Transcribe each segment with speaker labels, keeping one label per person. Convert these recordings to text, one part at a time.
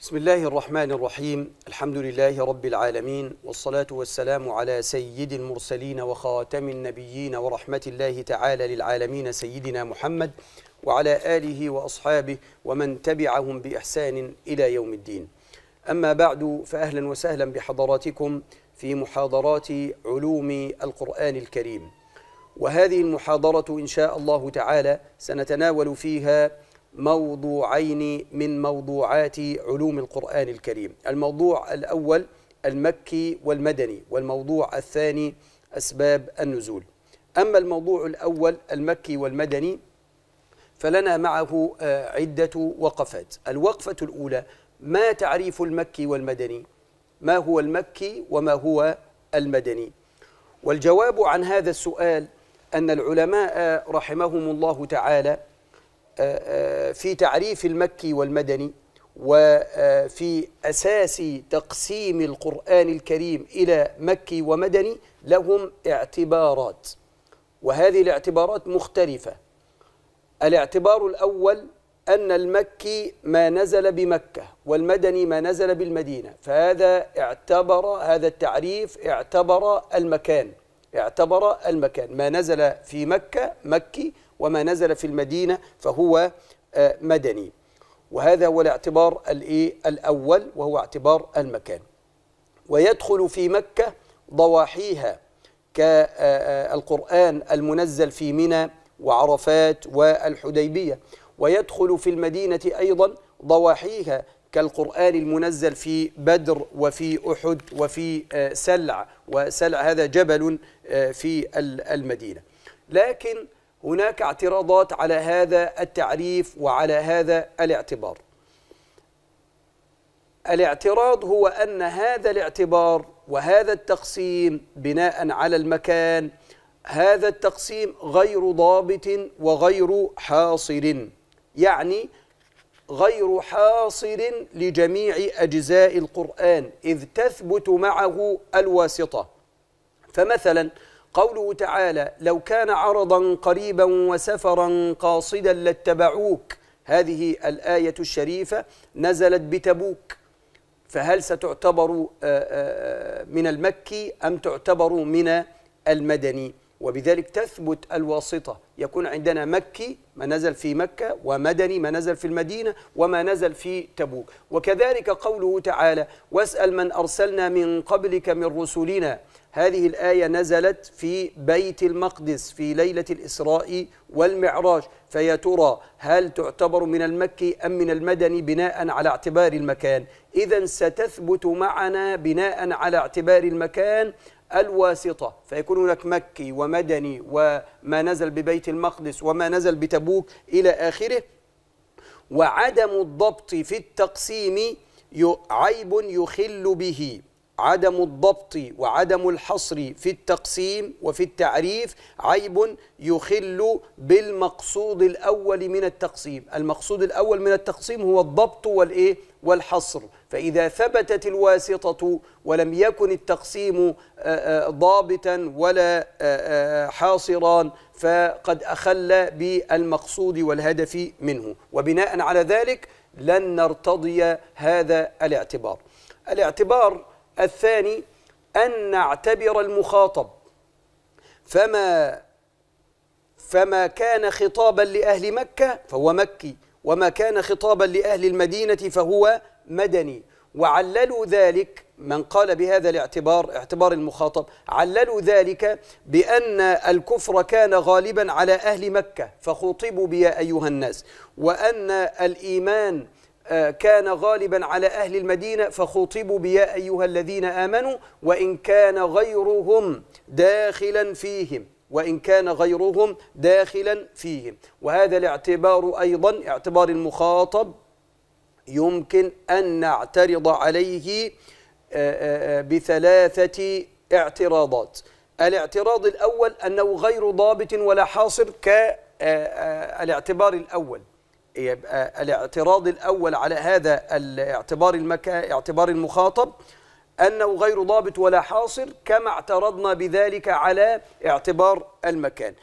Speaker 1: بسم الله الرحمن الرحيم الحمد لله رب العالمين والصلاة والسلام على سيد المرسلين وخاتم النبيين ورحمة الله تعالى للعالمين سيدنا محمد وعلى آله وأصحابه ومن تبعهم بإحسان إلى يوم الدين أما بعد فأهلا وسهلا بحضراتكم في محاضرات علوم القرآن الكريم وهذه المحاضرة إن شاء الله تعالى سنتناول فيها موضوعين من موضوعات علوم القرآن الكريم الموضوع الأول المكي والمدني والموضوع الثاني أسباب النزول أما الموضوع الأول المكي والمدني فلنا معه آه، عدة وقفات الوقفة الأولى ما تعريف المكي والمدني ما هو المكي وما هو المدني والجواب عن هذا السؤال أن العلماء رحمهم الله تعالى آه، آه، في تعريف المكي والمدني وفي أساس تقسيم القرآن الكريم إلى مكي ومدني لهم اعتبارات وهذه الاعتبارات مختلفة الاعتبار الأول أن المكي ما نزل بمكة والمدني ما نزل بالمدينة فهذا اعتبر هذا التعريف اعتبر المكان اعتبر المكان ما نزل في مكة مكي وما نزل في المدينة فهو آه، مدني وهذا هو الاعتبار الأول وهو اعتبار المكان ويدخل في مكة ضواحيها كالقرآن آه، آه، المنزل في منى وعرفات والحديبية ويدخل في المدينة أيضا ضواحيها كالقرآن المنزل في بدر وفي أحد وفي سلع وسلع هذا جبل في المدينة لكن هناك اعتراضات على هذا التعريف وعلى هذا الاعتبار الاعتراض هو أن هذا الاعتبار وهذا التقسيم بناء على المكان هذا التقسيم غير ضابط وغير حاصل يعني غير حاصل لجميع أجزاء القرآن إذ تثبت معه الواسطة فمثلا قوله تعالى لو كان عرضا قريبا وسفرا قاصدا لاتبعوك هذه الآية الشريفة نزلت بتبوك فهل ستعتبر آه، آه، آه، من المكي أم تعتبر من المدني وبذلك تثبت الواسطة يكون عندنا مكي ما نزل في مكة ومدني ما نزل في المدينة وما نزل في تبوك وكذلك قوله تعالى واسأل من أرسلنا من قبلك من رسلنا هذه الآية نزلت في بيت المقدس في ليلة الإسراء والمعراج فيا ترى هل تعتبر من المكي أم من المدني بناء على اعتبار المكان إذا ستثبت معنا بناء على اعتبار المكان الواسطة فيكون هناك مكي ومدني وما نزل ببيت المقدس وما نزل بتبوك إلى آخره وعدم الضبط في التقسيم عيب يخل به عدم الضبط وعدم الحصر في التقسيم وفي التعريف عيب يخل بالمقصود الأول من التقسيم المقصود الأول من التقسيم هو الضبط والإيه والحصر فإذا ثبتت الواسطة ولم يكن التقسيم آه، آه، ضابطا ولا آه، حاصرا فقد أخل بالمقصود والهدف منه وبناء على ذلك لن نرتضي هذا الاعتبار الاعتبار الثاني أن نعتبر المخاطب فما فما كان خطابا لأهل مكة فهو مكي وما كان خطابا لأهل المدينة فهو مدني وعللوا ذلك من قال بهذا الاعتبار اعتبار المخاطب عللوا ذلك بأن الكفر كان غالبا على أهل مكة فخطبوا بيا أيها الناس وأن الإيمان آه، كان غالبا على أهل المدينة فخطبوا بيا أيها الذين آمنوا وإن كان غيرهم داخلا فيهم وإن كان غيرهم داخلا فيهم وهذا الاعتبار أيضا اعتبار المخاطب يمكن أن نعترض عليه آه، آه، بثلاثة اعتراضات الاعتراض الأول أنه غير ضابط ولا حاصر كالاعتبار الأول يبقى الاعتراض الأول على هذا الاعتبار المكا اعتبار المخاطب أنه غير ضابط ولا حاصر كما اعترضنا بذلك على اعتبار المكان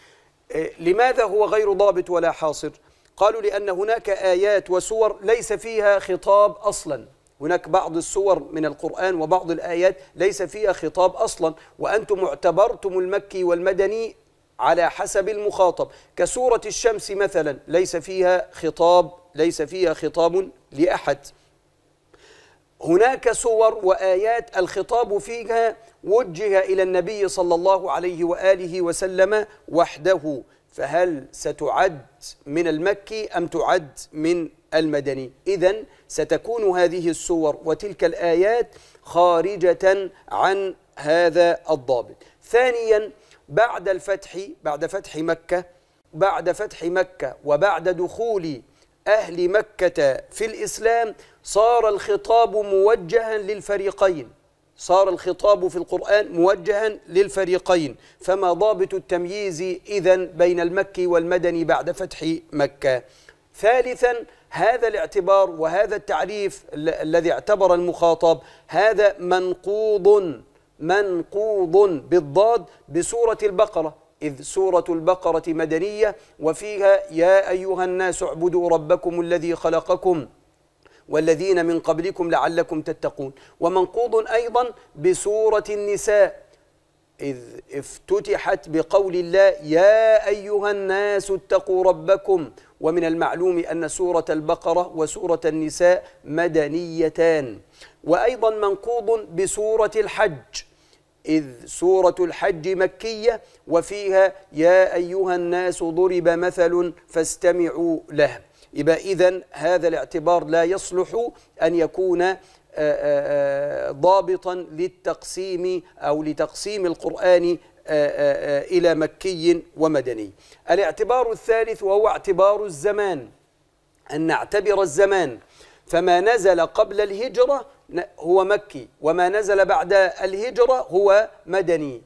Speaker 1: إيه، لماذا هو غير ضابط ولا حاصر؟ قالوا لأن هناك آيات وسور ليس فيها خطاب أصلا هناك بعض السور من القرآن وبعض الآيات ليس فيها خطاب أصلا وأنتم اعتبرتم المكي والمدني على حسب المخاطب كسورة الشمس مثلا ليس فيها خطاب ليس فيها خطاب لأحد هناك سور وآيات الخطاب فيها وجه إلى النبي صلى الله عليه وآله وسلم وحده فهل ستعد من المكي أم تعد من المدني إذا ستكون هذه السور وتلك الآيات خارجة عن هذا الضابط ثانياً بعد الفتح بعد فتح مكة بعد فتح مكة وبعد دخول أهل مكة في الإسلام صار الخطاب موجها للفريقين صار الخطاب في القرآن موجها للفريقين فما ضابط التمييز إذا بين المكي والمدني بعد فتح مكة ثالثا هذا الاعتبار وهذا التعريف الذي اعتبر المخاطب هذا منقوض منقوض بالضاد بسورة البقرة إذ سورة البقرة مدنية وفيها يا أيها الناس اعبدوا ربكم الذي خلقكم والذين من قبلكم لعلكم تتقون ومنقوض أيضا بسورة النساء إذ افتتحت بقول الله يا أيها الناس اتقوا ربكم ومن المعلوم أن سورة البقرة وسورة النساء مدنيتان وأيضا منقوض بسورة الحج إذ سورة الحج مكية وفيها يا أيها الناس ضرب مثل فاستمعوا له يبقى إذا هذا الاعتبار لا يصلح أن يكون آه، آه، آه، ضابطا للتقسيم أو لتقسيم القرآن إلى مكي ومدني الاعتبار الثالث وهو اعتبار الزمان أن نعتبر الزمان فما نزل قبل الهجرة هو مكي وما نزل بعد الهجرة هو مدني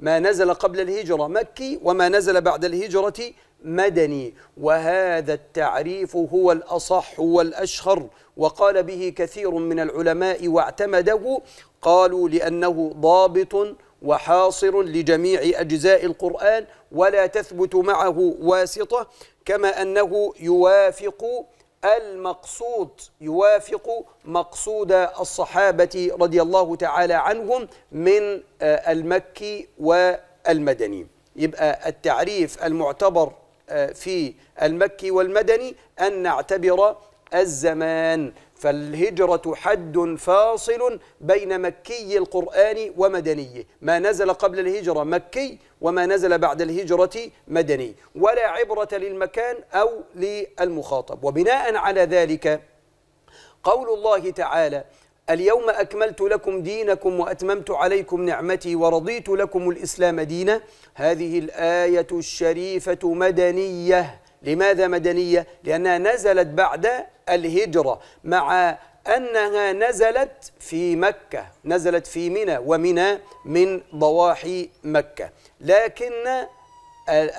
Speaker 1: ما نزل قبل الهجرة مكي وما نزل بعد الهجرة مدني وهذا التعريف هو الأصح والأشهر وقال به كثير من العلماء واعتمده قالوا لأنه ضابط وحاصر لجميع أجزاء القرآن ولا تثبت معه واسطة كما أنه يوافق المقصود يوافق مقصود الصحابة رضي الله تعالى عنهم من آه، المكي والمدني يبقى التعريف المعتبر آه، في المكي والمدني أن نعتبر الزمان فالهجرة حد فاصل بين مكي القرآن ومدنيه ما نزل قبل الهجرة مكي وما نزل بعد الهجرة مدني ولا عبرة للمكان أو للمخاطب وبناء على ذلك قول الله تعالى اليوم أكملت لكم دينكم وأتممت عليكم نعمتي ورضيت لكم الإسلام دينا هذه الآية الشريفة مدنية لماذا مدنية؟ لأنها نزلت بعد الهجرة مع أنها نزلت في مكة نزلت في منى ومنى من ضواحي مكة لكن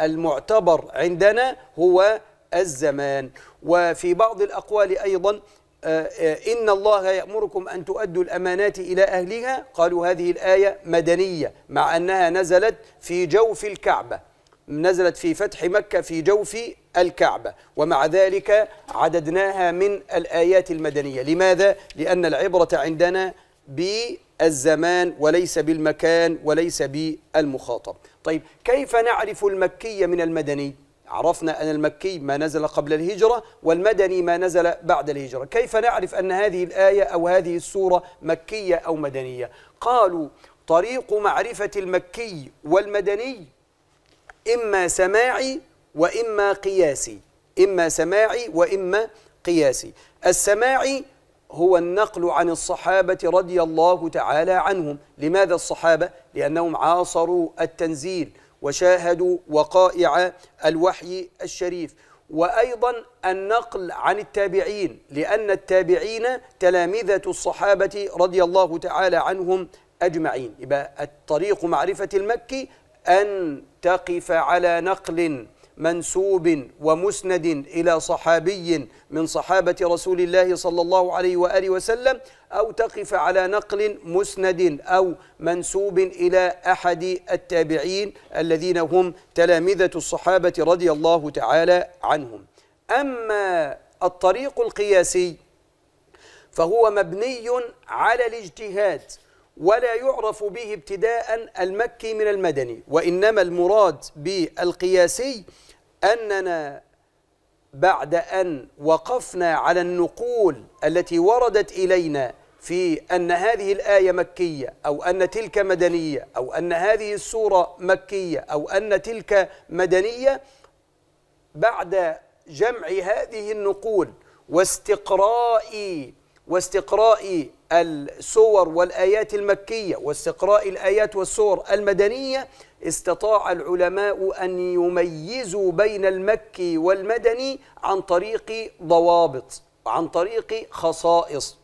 Speaker 1: المعتبر عندنا هو الزمان وفي بعض الأقوال أيضا آه، آه، إن الله يأمركم أن تؤدوا الأمانات إلى أهلها قالوا هذه الآية مدنية مع أنها نزلت في جوف الكعبة نزلت في فتح مكة في جوف الكعبة ومع ذلك عددناها من الآيات المدنية لماذا؟ لأن العبرة عندنا بالزمان وليس بالمكان وليس بالمخاطب طيب كيف نعرف المكي من المدني؟ عرفنا أن المكي ما نزل قبل الهجرة والمدني ما نزل بعد الهجرة كيف نعرف أن هذه الآية أو هذه السورة مكية أو مدنية؟ قالوا طريق معرفة المكي والمدني إما سماعي وإما قياسي إما سماعي وإما قياسي السماعي هو النقل عن الصحابة رضي الله تعالى عنهم لماذا الصحابة؟ لأنهم عاصروا التنزيل وشاهدوا وقائع الوحي الشريف وأيضا النقل عن التابعين لأن التابعين تلامذة الصحابة رضي الله تعالى عنهم أجمعين يبقى الطريق معرفة المكي أن تقف على نقل منسوب ومسند إلى صحابي من صحابة رسول الله صلى الله عليه وآله وسلم أو تقف على نقل مسند أو منسوب إلى أحد التابعين الذين هم تلامذة الصحابة رضي الله تعالى عنهم أما الطريق القياسي فهو مبني على الاجتهاد ولا يعرف به ابتداء المكي من المدني وإنما المراد بالقياسي أننا بعد أن وقفنا على النقول التي وردت إلينا في أن هذه الآية مكية أو أن تلك مدنية أو أن هذه السورة مكية أو أن تلك مدنية بعد جمع هذه النقول واستقراء واستقراء السور والآيات المكية واستقراء الآيات والسور المدنية استطاع العلماء أن يميزوا بين المكي والمدني عن طريق ضوابط عن طريق خصائص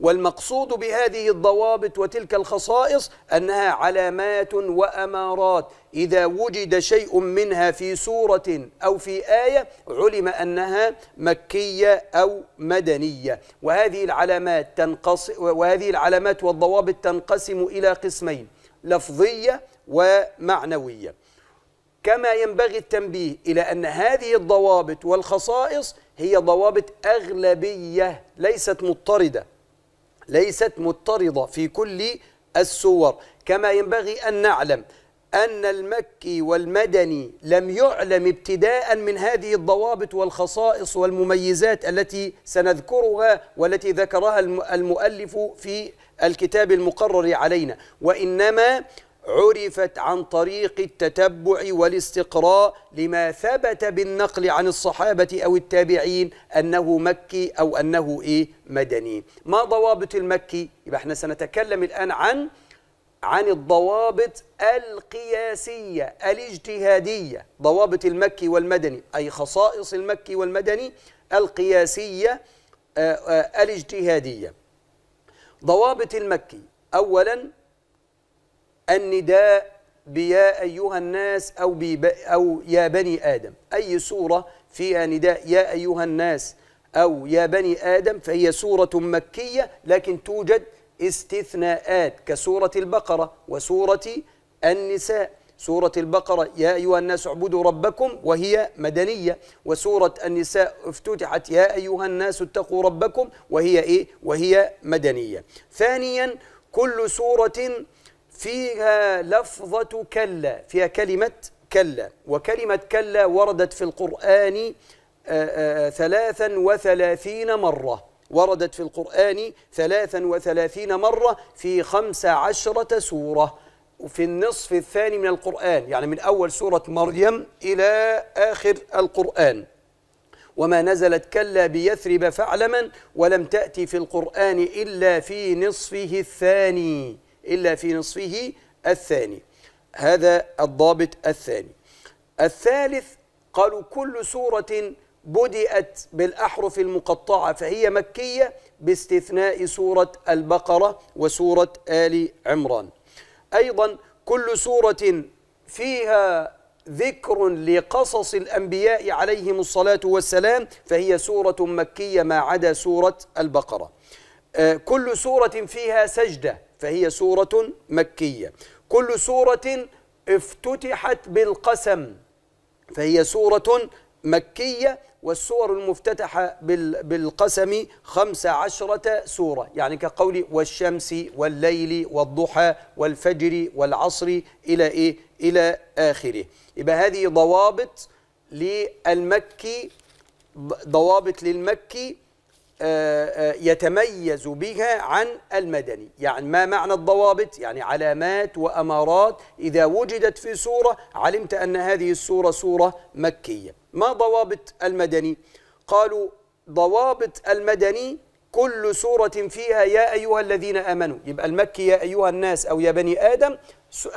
Speaker 1: والمقصود بهذه الضوابط وتلك الخصائص أنها علامات وأمارات إذا وجد شيء منها في سورة أو في آية علم أنها مكية أو مدنية وهذه العلامات تنقسم وهذه العلامات والضوابط تنقسم إلى قسمين لفظية ومعنوية كما ينبغي التنبيه إلى أن هذه الضوابط والخصائص هي ضوابط أغلبية ليست مضطردة ليست مضطردة في كل السور كما ينبغي أن نعلم أن المكي والمدني لم يعلم ابتداء من هذه الضوابط والخصائص والمميزات التي سنذكرها والتي ذكرها المؤلف في الكتاب المقرر علينا وإنما عرفت عن طريق التتبع والاستقراء لما ثبت بالنقل عن الصحابة أو التابعين أنه مكي أو أنه إيه مدني ما ضوابط المكي؟ يبقى احنا سنتكلم الآن عن عن الضوابط القياسية الاجتهادية ضوابط المكي والمدني أي خصائص المكي والمدني القياسية آه، آه، الاجتهادية ضوابط المكي أولا النداء بيا أيها الناس أو, أو يا بني آدم أي سورة فيها نداء يا أيها الناس أو يا بني آدم فهي سورة مكية لكن توجد استثناءات كسورة البقرة وسورة النساء سورة البقرة يا أيها الناس اعبدوا ربكم وهي مدنية وسورة النساء افتتحت يا أيها الناس اتقوا ربكم وهي إيه؟ وهي مدنية ثانيا كل سورة فيها لفظة كلا فيها كلمة كلا وكلمة كلا وردت في القرآن آه، آه، ثلاثا وثلاثين مرة وردت في القرآن ثلاثا وثلاثين مرة في خمس عشرة سورة وفي النصف الثاني من القرآن يعني من أول سورة مريم إلى آخر القرآن وما نزلت كلا بيثرب فعلما ولم تأتي في القرآن إلا في نصفه الثاني إلا في نصفه الثاني هذا الضابط الثاني الثالث قالوا كل سورة بدأت بالأحرف المقطعة فهي مكية باستثناء سورة البقرة وسورة آل عمران أيضا كل سورة فيها ذكر لقصص الأنبياء عليهم الصلاة والسلام فهي سورة مكية ما عدا سورة البقرة آه، كل سورة فيها سجدة فهي سورة مكية كل سورة افتتحت بالقسم فهي سورة مكية والسور المفتتحة بالقسم خمس عشرة سورة يعني كقول والشمس والليل والضحى والفجر والعصر إلى إيه إلى آخره يبقى هذه ضوابط للمكي ضوابط للمكي آه، آه، يتميز بها عن المدني يعني ما معنى الضوابط يعني علامات وأمارات إذا وجدت في سورة علمت أن هذه السورة سورة مكية ما ضوابط المدني قالوا ضوابط المدني كل سورة فيها يا أيها الذين آمنوا يبقى المكي يا أيها الناس أو يا بني آدم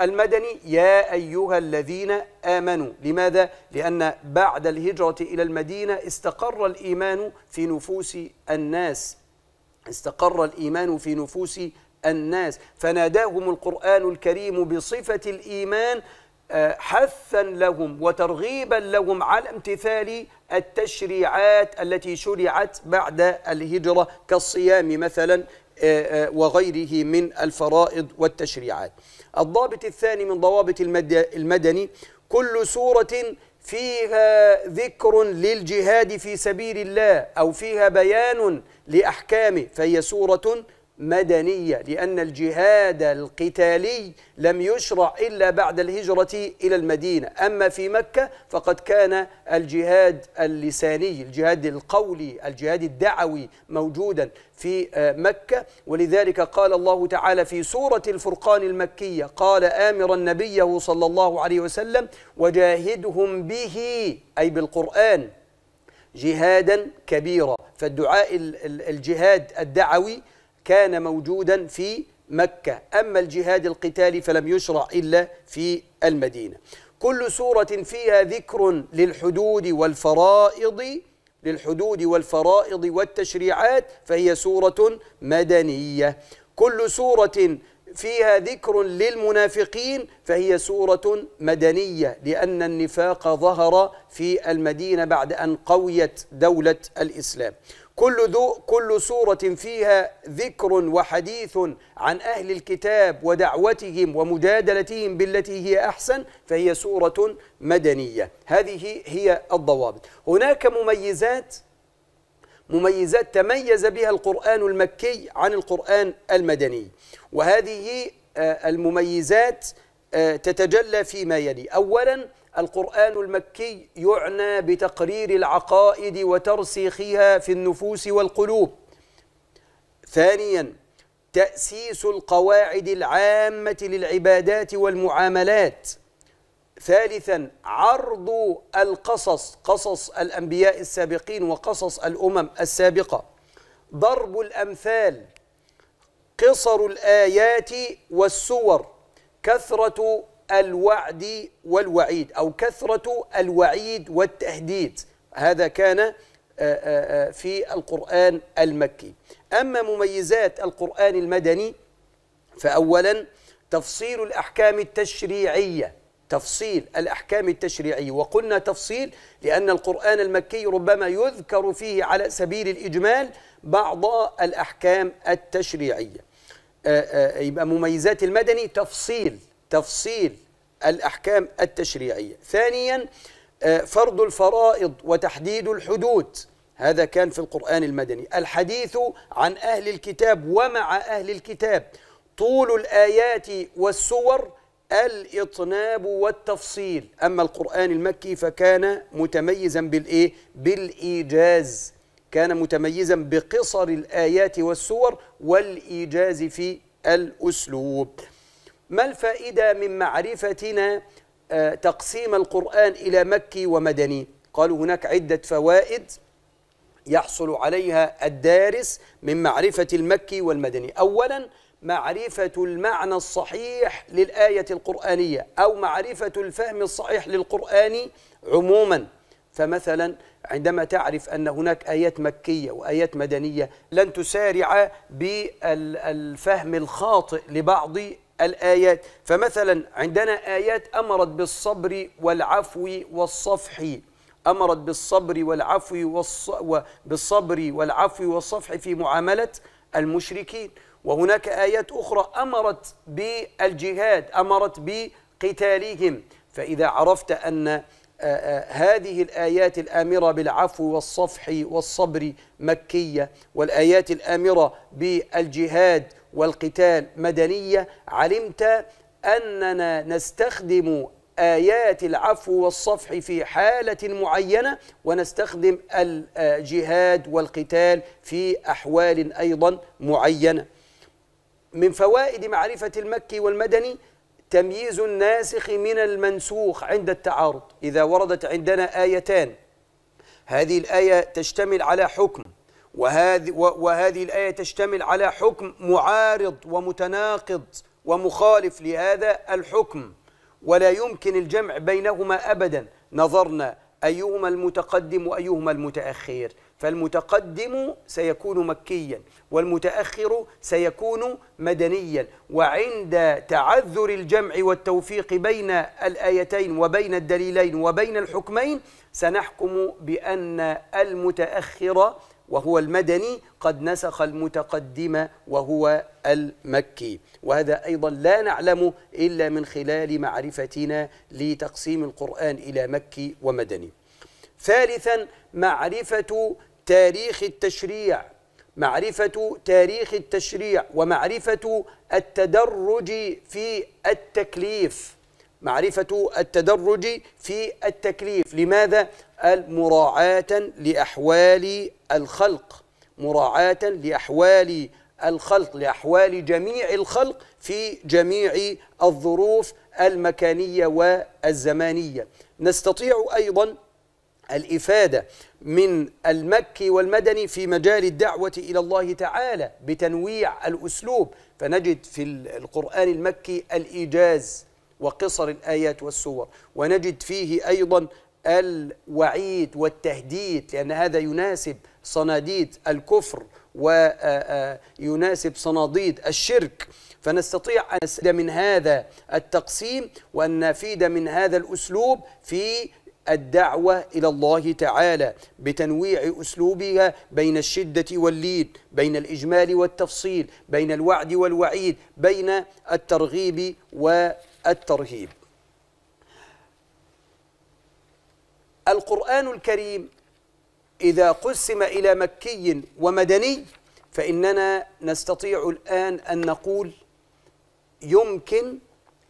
Speaker 1: المدني يا أيها الذين آمنوا لماذا؟ لأن بعد الهجرة إلى المدينة استقر الإيمان في نفوس الناس استقر الإيمان في نفوس الناس فناداهم القرآن الكريم بصفة الإيمان حثا لهم وترغيبا لهم على امتثال التشريعات التي شرعت بعد الهجرة كالصيام مثلا آه، آه، وغيره من الفرائض والتشريعات الضابط الثاني من ضوابط المدني كل سورة فيها ذكر للجهاد في سبيل الله أو فيها بيان لأحكامه فهي سورة مدنية لأن الجهاد القتالي لم يشرع إلا بعد الهجرة إلى المدينة أما في مكة فقد كان الجهاد اللساني الجهاد القولي الجهاد الدعوي موجودا في آه، مكة ولذلك قال الله تعالى في سورة الفرقان المكية قال آمرا نبيه صلى الله عليه وسلم وجاهدهم به أي بالقرآن جهادا كبيرا فالدعاء الجهاد الدعوي كان موجودا في مكة أما الجهاد القتالي فلم يشرع إلا في المدينة كل سورة فيها ذكر للحدود والفرائض للحدود والفرائض والتشريعات فهي سورة مدنية كل سورة فيها ذكر للمنافقين فهي سورة مدنية لأن النفاق ظهر في المدينة بعد أن قويت دولة الإسلام كل ذو كل سورة فيها ذكر وحديث عن أهل الكتاب ودعوتهم ومجادلتهم بالتي هي أحسن فهي سورة مدنية هذه هي الضوابط هناك مميزات مميزات تميز بها القرآن المكي عن القرآن المدني وهذه آه، المميزات آه، تتجلى فيما يلي أولا القرآن المكي يعنى بتقرير العقائد وترسيخها في النفوس والقلوب ثانيا تأسيس القواعد العامة للعبادات والمعاملات ثالثا عرض القصص قصص الأنبياء السابقين وقصص الأمم السابقة ضرب الأمثال قصر الآيات والسور كثرة الوعد والوعيد أو كثرة الوعيد والتهديد هذا كان آه، آه، آه، في القرآن المكي أما مميزات القرآن المدني فأولا تفصيل الأحكام التشريعية تفصيل الأحكام التشريعية وقلنا تفصيل لأن القرآن المكي ربما يذكر فيه على سبيل الإجمال بعض الأحكام التشريعية يبقى مميزات المدني تفصيل تفصيل الأحكام التشريعية ثانيا آه، فرض الفرائض وتحديد الحدود هذا كان في القرآن المدني الحديث عن أهل الكتاب ومع أهل الكتاب طول الآيات والسور الإطناب والتفصيل أما القرآن المكي فكان متميزا بالإيه؟ بالإيجاز كان متميزا بقصر الآيات والسور والإيجاز في الأسلوب ما الفائدة من معرفتنا آه، تقسيم القرآن إلى مكي ومدني قالوا هناك عدة فوائد يحصل عليها الدارس من معرفة المكي والمدني أولا معرفة المعنى الصحيح للآية القرآنية أو معرفة الفهم الصحيح للقرآن عموما فمثلا عندما تعرف أن هناك آيات مكية وآيات مدنية لن تسارع بالفهم الخاطئ لبعض الآيات فمثلا عندنا آيات أمرت بالصبر والعفو والصفح أمرت بالصبر والعفو والص... بالصبر والعفو والصفح في معاملة المشركين وهناك آيات أخرى أمرت بالجهاد أمرت بقتالهم فإذا عرفت أن هذه الآيات الآمرة بالعفو والصفح والصبر مكية والآيات الآمرة بالجهاد والقتال مدنية علمت أننا نستخدم آيات العفو والصفح في حالة معينة ونستخدم الجهاد والقتال في أحوال أيضا معينة من فوائد معرفة المكي والمدني تمييز الناسخ من المنسوخ عند التعارض إذا وردت عندنا آيتان هذه الآية تشتمل على حكم وهذه وهذه الآية تشتمل على حكم معارض ومتناقض ومخالف لهذا الحكم ولا يمكن الجمع بينهما أبدا نظرنا أيهما المتقدم وأيهما المتأخر فالمتقدم سيكون مكيا والمتأخر سيكون مدنيا وعند تعذر الجمع والتوفيق بين الآيتين وبين الدليلين وبين الحكمين سنحكم بأن المتأخر وهو المدني قد نسخ المتقدم وهو المكي وهذا أيضا لا نعلم إلا من خلال معرفتنا لتقسيم القرآن إلى مكي ومدني ثالثا معرفة تاريخ التشريع معرفة تاريخ التشريع ومعرفة التدرج في التكليف معرفة التدرج في التكليف لماذا؟ المراعاة لأحوال الخلق مراعاة لأحوال الخلق لأحوال جميع الخلق في جميع الظروف المكانية والزمانية نستطيع أيضا الإفادة من المكي والمدني في مجال الدعوة إلى الله تعالى بتنويع الأسلوب فنجد في القرآن المكي الإيجاز وقصر الآيات والسور ونجد فيه أيضا الوعيد والتهديد لأن هذا يناسب صناديد الكفر ويناسب صناديد الشرك فنستطيع أن نستفيد من هذا التقسيم وأن نفيد من هذا الأسلوب في الدعوة إلى الله تعالى بتنويع أسلوبها بين الشدة واللين بين الإجمال والتفصيل بين الوعد والوعيد بين الترغيب والترهيب القرآن الكريم إذا قسم إلى مكي ومدني فإننا نستطيع الآن أن نقول يمكن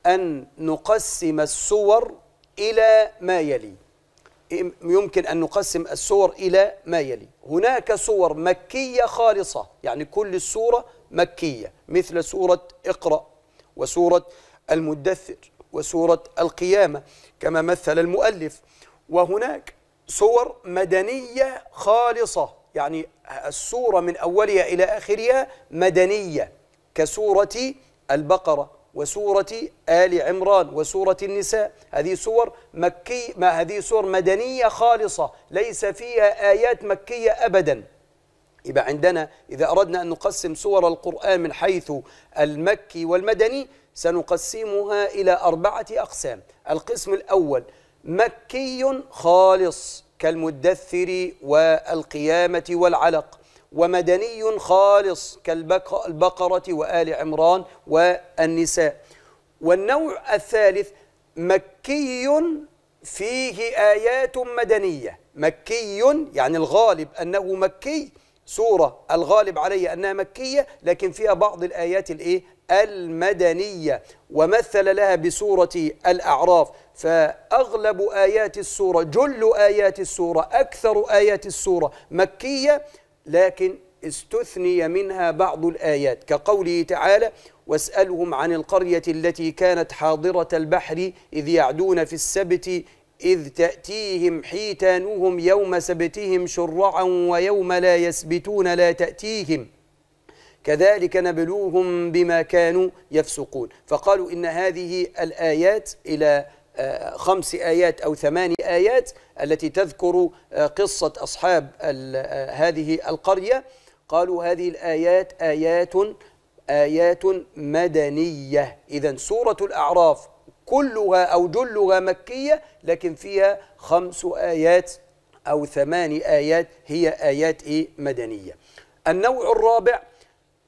Speaker 1: أن نقسم الصور إلى ما يلي يمكن أن نقسم الصور إلى ما يلي هناك صور مكية خالصة يعني كل الصورة مكية مثل سورة اقرأ وسورة المدثر وسورة القيامة كما مثل المؤلف وهناك صور مدنية خالصة يعني السورة من أولها إلى آخرها مدنية كسورة البقرة وسورة آل عمران وسورة النساء هذه سور مكي ما هذه سور مدنية خالصة ليس فيها آيات مكية أبدا يبقى عندنا إذا أردنا أن نقسم سور القرآن من حيث المكي والمدني سنقسمها إلى أربعة أقسام القسم الأول مكي خالص كالمدثر والقيامة والعلق ومدني خالص كالبقرة وآل عمران والنساء والنوع الثالث مكي فيه آيات مدنية مكي يعني الغالب أنه مكي سورة الغالب علي أنها مكية لكن فيها بعض الآيات الإيه؟ المدنية ومثل لها بسورة الأعراف فأغلب آيات السورة جل آيات السورة أكثر آيات السورة مكية لكن استثني منها بعض الآيات كقوله تعالى واسألهم عن القرية التي كانت حاضرة البحر إذ يعدون في السبت إذ تأتيهم حيتانهم يوم سبتهم شرعا ويوم لا يسبتون لا تأتيهم كذلك نبلوهم بما كانوا يفسقون فقالوا إن هذه الآيات إلى آه، خمس آيات أو ثمان آيات التي تذكر آه، قصة أصحاب آه، هذه القرية قالوا هذه الآيات آيات آيات مدنية إذا سورة الأعراف كلها أو جلها مكية لكن فيها خمس آيات أو ثمان آيات هي آيات إيه مدنية النوع الرابع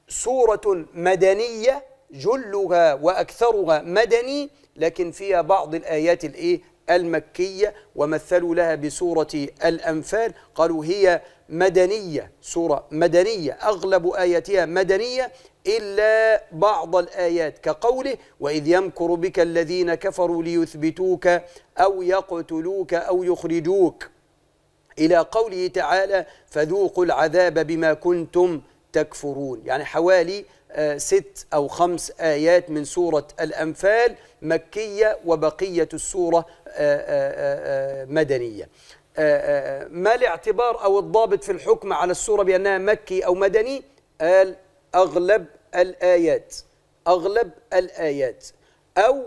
Speaker 1: سورة مدنية جلها وأكثرها مدني لكن فيها بعض الآيات الإيه المكية ومثلوا لها بسورة الأنفال قالوا هي مدنية سورة مدنية أغلب آياتها مدنية إلا بعض الآيات كقوله وإذ يمكر بك الذين كفروا ليثبتوك أو يقتلوك أو يخرجوك إلى قوله تعالى فذوقوا العذاب بما كنتم تكفرون يعني حوالي آه، ست أو خمس آيات من سورة الأنفال مكية وبقية السورة آه، آه، مدنية ما الاعتبار أو الضابط في الحكم على السورة بأنها مكي أو مدني قال أغلب الآيات أغلب الآيات أو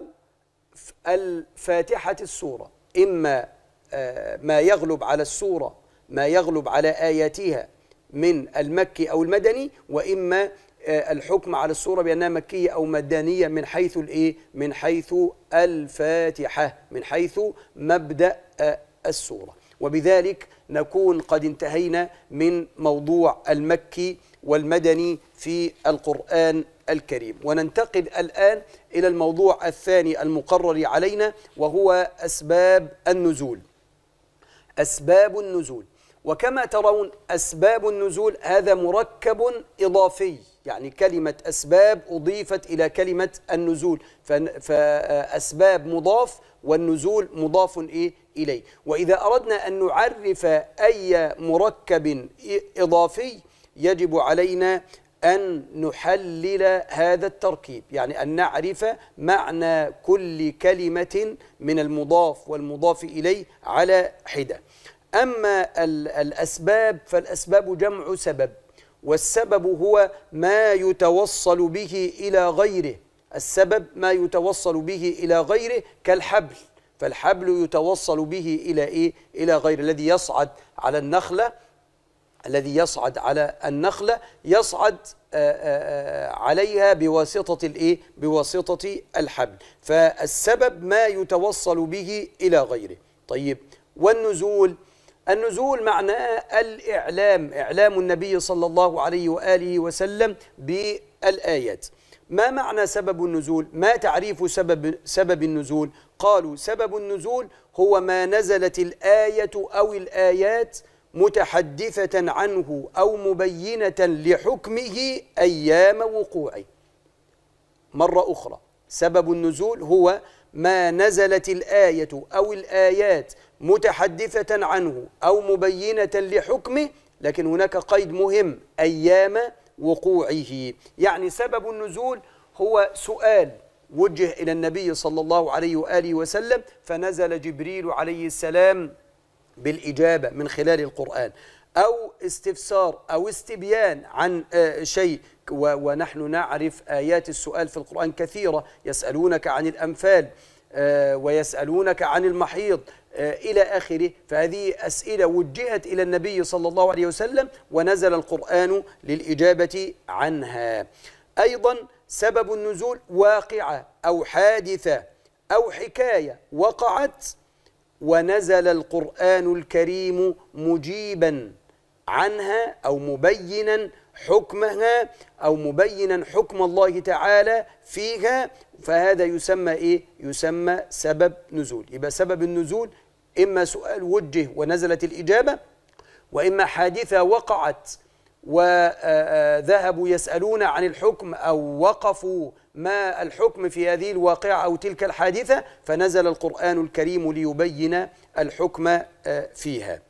Speaker 1: الفاتحة السورة إما آه، ما يغلب على السورة ما يغلب على آياتها من المكي أو المدني وإما آه، الحكم على السورة بأنها مكية أو مدنية من حيث الإيه؟ من حيث الفاتحة من حيث مبدأ آه، السورة وبذلك نكون قد انتهينا من موضوع المكي والمدني في القرآن الكريم وننتقل الآن إلى الموضوع الثاني المقرر علينا وهو أسباب النزول أسباب النزول وكما ترون أسباب النزول هذا مركب إضافي يعني كلمة أسباب أضيفت إلى كلمة النزول فأسباب مضاف والنزول مضاف إيه إليه وإذا أردنا أن نعرف أي مركب إضافي يجب علينا أن نحلل هذا التركيب يعني أن نعرف معنى كل كلمة من المضاف والمضاف إليه على حدة أما الأسباب فالأسباب جمع سبب والسبب هو ما يتوصل به إلى غيره السبب ما يتوصل به إلى غيره كالحبل فالحبل يتوصل به إلى إيه؟ إلى غير الذي يصعد على النخلة الذي يصعد على النخلة يصعد آه، آه، آه، عليها بواسطة الإيه؟ بواسطة الحبل فالسبب ما يتوصل به إلى غيره طيب والنزول النزول معناه الإعلام إعلام النبي صلى الله عليه وآله وسلم بالآيات ما معنى سبب النزول؟ ما تعريف سبب سبب النزول؟ قالوا سبب النزول هو ما نزلت الآية أو الآيات متحدثة عنه أو مبينة لحكمه أيام وقوعه مرة أخرى سبب النزول هو ما نزلت الآية أو الآيات متحدثة عنه أو مبينة لحكمه لكن هناك قيد مهم أيام وقوعه يعني سبب النزول هو سؤال وجه إلى النبي صلى الله عليه وآله وسلم فنزل جبريل عليه السلام بالإجابة من خلال القرآن أو استفسار أو استبيان عن آه، شيء ونحن نعرف آيات السؤال في القرآن كثيرة يسألونك عن الأنفال آه، ويسألونك عن المحيض آه، إلى آخره فهذه أسئلة وجهت إلى النبي صلى الله عليه وسلم ونزل القرآن للإجابة عنها أيضا سبب النزول واقعة أو حادثة أو حكاية وقعت ونزل القرآن الكريم مجيبا عنها أو مبينا حكمها أو مبينا حكم الله تعالى فيها فهذا يسمى إيه؟ يسمى سبب نزول يبقى سبب النزول إما سؤال وجه ونزلت الإجابة وإما حادثة وقعت وذهبوا يسألون عن الحكم أو وقفوا ما الحكم في هذه الواقعة أو تلك الحادثة فنزل القرآن الكريم ليبين الحكم آه، فيها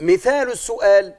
Speaker 1: مثال السؤال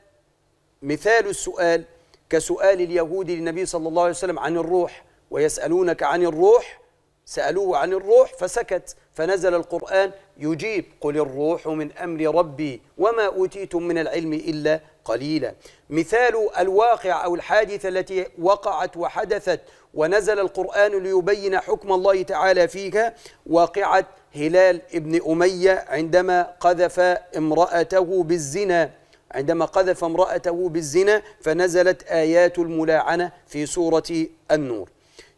Speaker 1: مثال السؤال كسؤال اليهود للنبي صلى الله عليه وسلم عن الروح ويسألونك عن الروح سألوه عن الروح فسكت فنزل القرآن يجيب قل الروح من أمر ربي وما أوتيتم من العلم إلا قليلا مثال الواقع أو الحادثة التي وقعت وحدثت ونزل القرآن ليبين حكم الله تعالى فيها واقعة هلال ابن أمية عندما قذف امرأته بالزنا عندما قذف امرأته بالزنا فنزلت آيات الملاعنة في سورة النور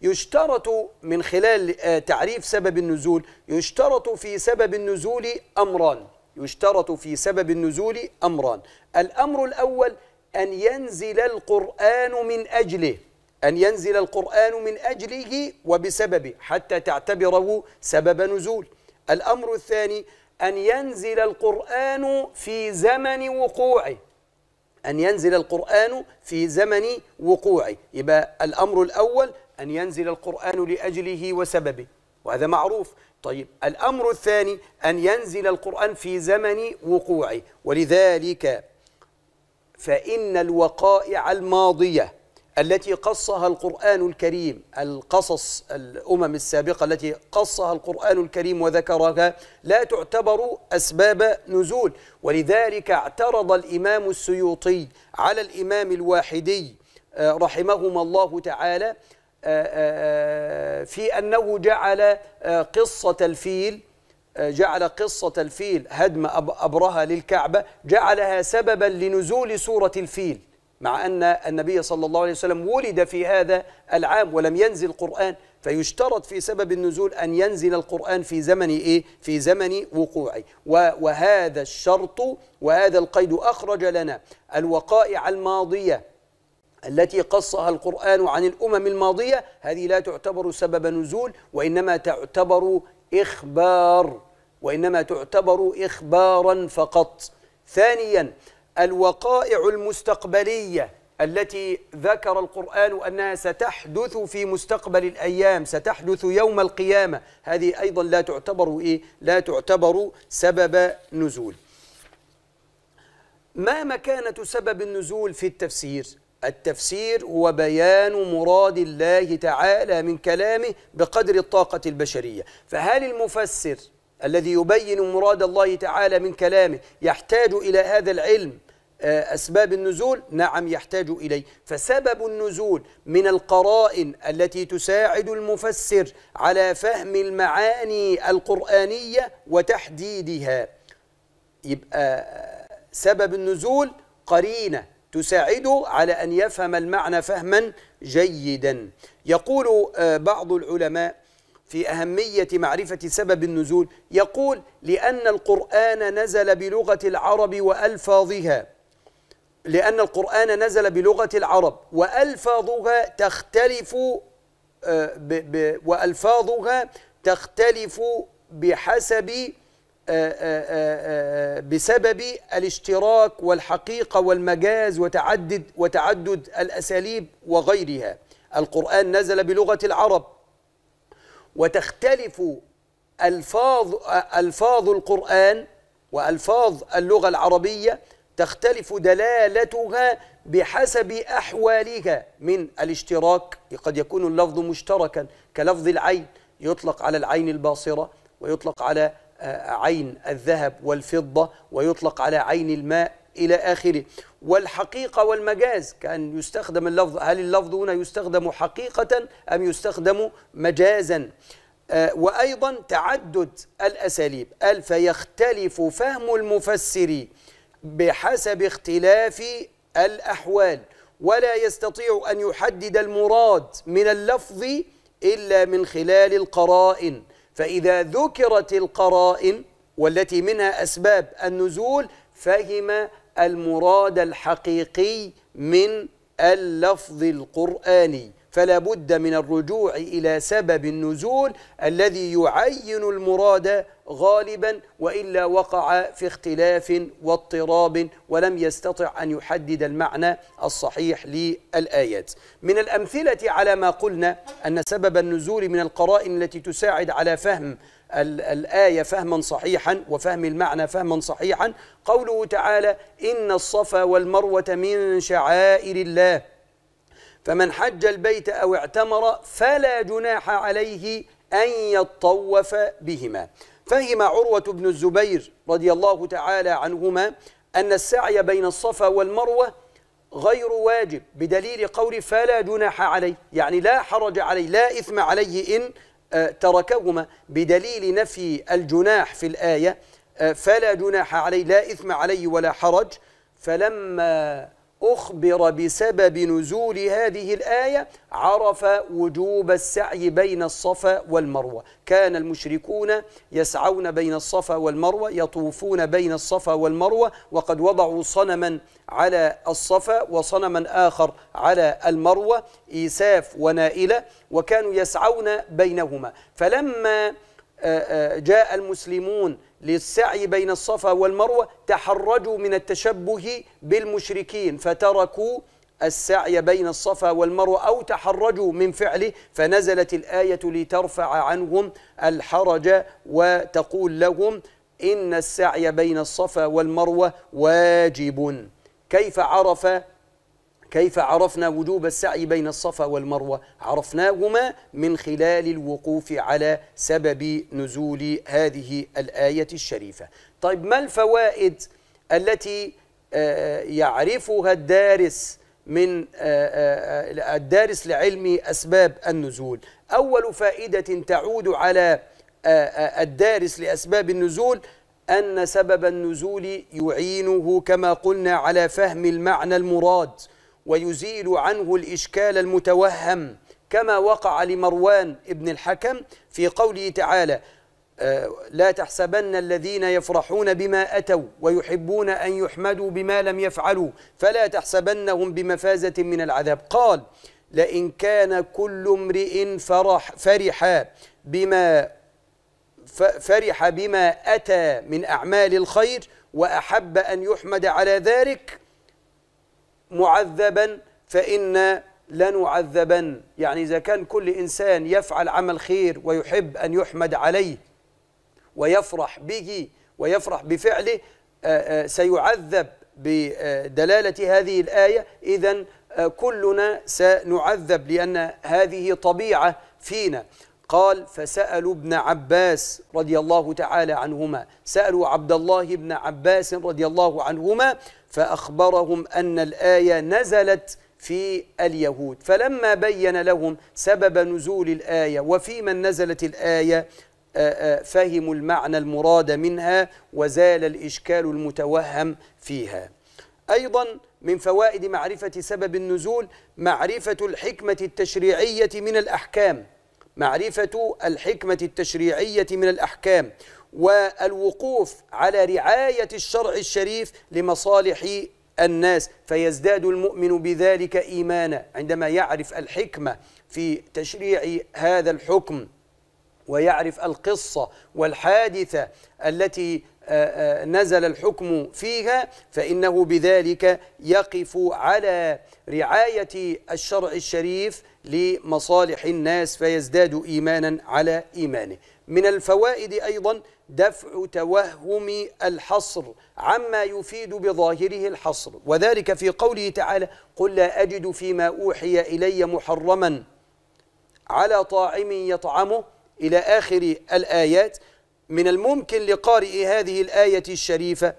Speaker 1: يشترط من خلال آه، تعريف سبب النزول يشترط في سبب النزول أمران يشترط في سبب النزول أمران الأمر الأول أن ينزل القرآن من أجله أن ينزل القرآن من أجله وبسببه حتى تعتبره سبب نزول الأمر الثاني أن ينزل القرآن في زمن وقوعه أن ينزل القرآن في زمن وقوعه يبقى الأمر الأول أن ينزل القرآن لأجله وسببه وهذا معروف طيب الأمر الثاني أن ينزل القرآن في زمن وقوعه ولذلك فإن الوقائع الماضية التي قصها القرآن الكريم القصص الأمم السابقة التي قصها القرآن الكريم وذكرها لا تعتبر أسباب نزول ولذلك اعترض الإمام السيوطي على الإمام الواحدي آه، رحمهما الله تعالى آه، آه، آه، في أنه جعل قصة الفيل جعل قصة الفيل هدم أبرهة للكعبة جعلها سببا لنزول سورة الفيل مع أن النبي صلى الله عليه وسلم ولد في هذا العام ولم ينزل القرآن فيشترط في سبب النزول أن ينزل القرآن في زمن إيه؟ في زمن وقوعه وهذا الشرط وهذا القيد أخرج لنا الوقائع الماضية التي قصها القرآن عن الأمم الماضية هذه لا تعتبر سبب نزول وإنما تعتبر إخبار وإنما تعتبر إخبارا فقط ثانيا الوقائع المستقبلية التي ذكر القرآن أنها ستحدث في مستقبل الأيام ستحدث يوم القيامة هذه أيضا لا تعتبر إيه؟ لا تعتبر سبب نزول ما مكانة سبب النزول في التفسير؟ التفسير وبيان مراد الله تعالى من كلامه بقدر الطاقة البشرية فهل المفسر الذي يبين مراد الله تعالى من كلامه يحتاج إلى هذا العلم آه، أسباب النزول نعم يحتاج إليه فسبب النزول من القرائن التي تساعد المفسر على فهم المعاني القرآنية وتحديدها يبقى آه، سبب النزول قرينة تساعده على أن يفهم المعنى فهما جيدا يقول آه، بعض العلماء في أهمية معرفة سبب النزول يقول لأن القرآن نزل بلغة العرب وألفاظها لأن القرآن نزل بلغة العرب وألفاظها تختلف آه، وألفاظها تختلف بحسب آه، آه، آه، بسبب الاشتراك والحقيقة والمجاز وتعدد وتعدد الأساليب وغيرها القرآن نزل بلغة العرب وتختلف ألفاظ ألفاظ القرآن وألفاظ اللغة العربية تختلف دلالتها بحسب أحوالها من الاشتراك قد يكون اللفظ مشتركا كلفظ العين يطلق على العين الباصرة ويطلق على عين الذهب والفضة ويطلق على عين الماء إلى آخره والحقيقة والمجاز كان يستخدم اللفظ هل اللفظ هنا يستخدم حقيقة أم يستخدم مجازا آه، وأيضا تعدد الأساليب قال فيختلف فهم المفسر بحسب اختلاف الأحوال ولا يستطيع أن يحدد المراد من اللفظ إلا من خلال القرائن فإذا ذكرت القرائن والتي منها أسباب النزول فهم المراد الحقيقي من اللفظ القرآني فلا بد من الرجوع إلى سبب النزول الذي يعين المراد غالبا وإلا وقع في اختلاف واضطراب ولم يستطع أن يحدد المعنى الصحيح للآيات من الأمثلة على ما قلنا أن سبب النزول من القرائن التي تساعد على فهم الآية فهما صحيحا وفهم المعنى فهما صحيحا قوله تعالى إن الصفا والمروة من شعائر الله فمن حج البيت أو اعتمر فلا جناح عليه أن يطوف بهما فهم عروة بن الزبير رضي الله تعالى عنهما أن السعي بين الصفا والمروة غير واجب بدليل قول فلا جناح عليه يعني لا حرج عليه لا إثم عليه إن آه، تركهما بدليل نفي الجناح في الآية آه، فلا جناح عليه لا إثم عليه ولا حرج فلما أخبر بسبب نزول هذه الآية عرف وجوب السعي بين الصفا والمروة كان المشركون يسعون بين الصفا والمروة يطوفون بين الصفا والمروة وقد وضعوا صنما على الصفا وصنما آخر على المروة إيساف ونائلة وكانوا يسعون بينهما فلما آه، آه، جاء المسلمون للسعي بين الصفا والمروة تحرجوا من التشبه بالمشركين فتركوا السعي بين الصفا والمروة أو تحرجوا من فعله فنزلت الآية لترفع عنهم الحرج وتقول لهم إن السعي بين الصفا والمروة واجب كيف عرف كيف عرفنا وجوب السعي بين الصفا والمروة عرفناهما من خلال الوقوف على سبب نزول هذه الآية الشريفة طيب ما الفوائد التي آه، آه، يعرفها الدارس من آه، الدارس لعلم أسباب النزول أول فائدة تعود على الدارس لأسباب النزول أن سبب النزول يعينه كما قلنا على فهم المعنى المراد ويزيل عنه الإشكال المتوهم كما وقع لمروان ابن الحكم في قوله تعالى آه، لا تحسبن الذين يفرحون بما أتوا ويحبون أن يحمدوا بما لم يفعلوا فلا تحسبنهم بمفازة من العذاب قال لئن كان كل امرئ فرح فرح بما فرح بما أتى من أعمال الخير وأحب أن يحمد على ذلك معذبا فإنا لنعذبن يعني إذا كان كل إنسان يفعل عمل خير ويحب أن يحمد عليه ويفرح به ويفرح بفعله آه، آه، سيعذب بدلالة هذه الآية إذا آه، كلنا سنعذب لأن هذه طبيعة فينا قال فسألوا ابن عباس رضي الله تعالى عنهما سألوا عبد الله بن عباس رضي الله عنهما فأخبرهم أن الآية نزلت في اليهود فلما بين لهم سبب نزول الآية وفي من نزلت الآية فهموا المعنى المراد منها وزال الإشكال المتوهم فيها أيضا من فوائد معرفة سبب النزول معرفة الحكمة التشريعية من الأحكام معرفة الحكمة التشريعية من الأحكام والوقوف على رعاية الشرع الشريف لمصالح الناس فيزداد المؤمن بذلك إيمانا عندما يعرف الحكمة في تشريع هذا الحكم ويعرف القصة والحادثة التي آه، آه، نزل الحكم فيها فإنه بذلك يقف على رعاية الشرع الشريف لمصالح الناس فيزداد إيمانا على إيمانه من الفوائد أيضا دفع توهم الحصر عما يفيد بظاهره الحصر وذلك في قوله تعالى قل لا أجد فيما أوحي إلي محرما على طاعم يطعمه إلى آخر الآيات من الممكن لقارئ هذه الآية الشريفة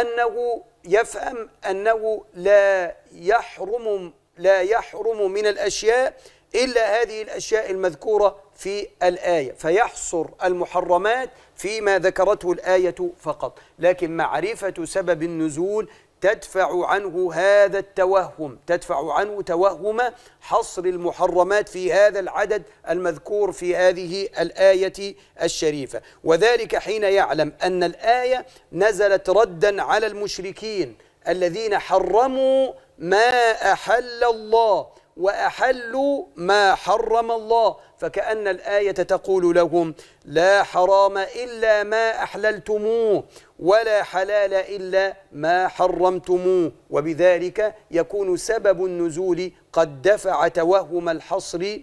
Speaker 1: أنه يفهم أنه لا يحرم لا يحرم من الأشياء إلا هذه الأشياء المذكورة في الآية فيحصر المحرمات فيما ذكرته الآية فقط لكن معرفة سبب النزول تدفع عنه هذا التوهم تدفع عنه توهم حصر المحرمات في هذا العدد المذكور في هذه الآية الشريفة وذلك حين يعلم أن الآية نزلت ردا على المشركين الذين حرموا ما أحل الله وأحلوا ما حرم الله فكأن الآية تقول لهم لا حرام إلا ما أحللتموه ولا حلال إلا ما حرمتموه وبذلك يكون سبب النزول قد دفع توهم الحصر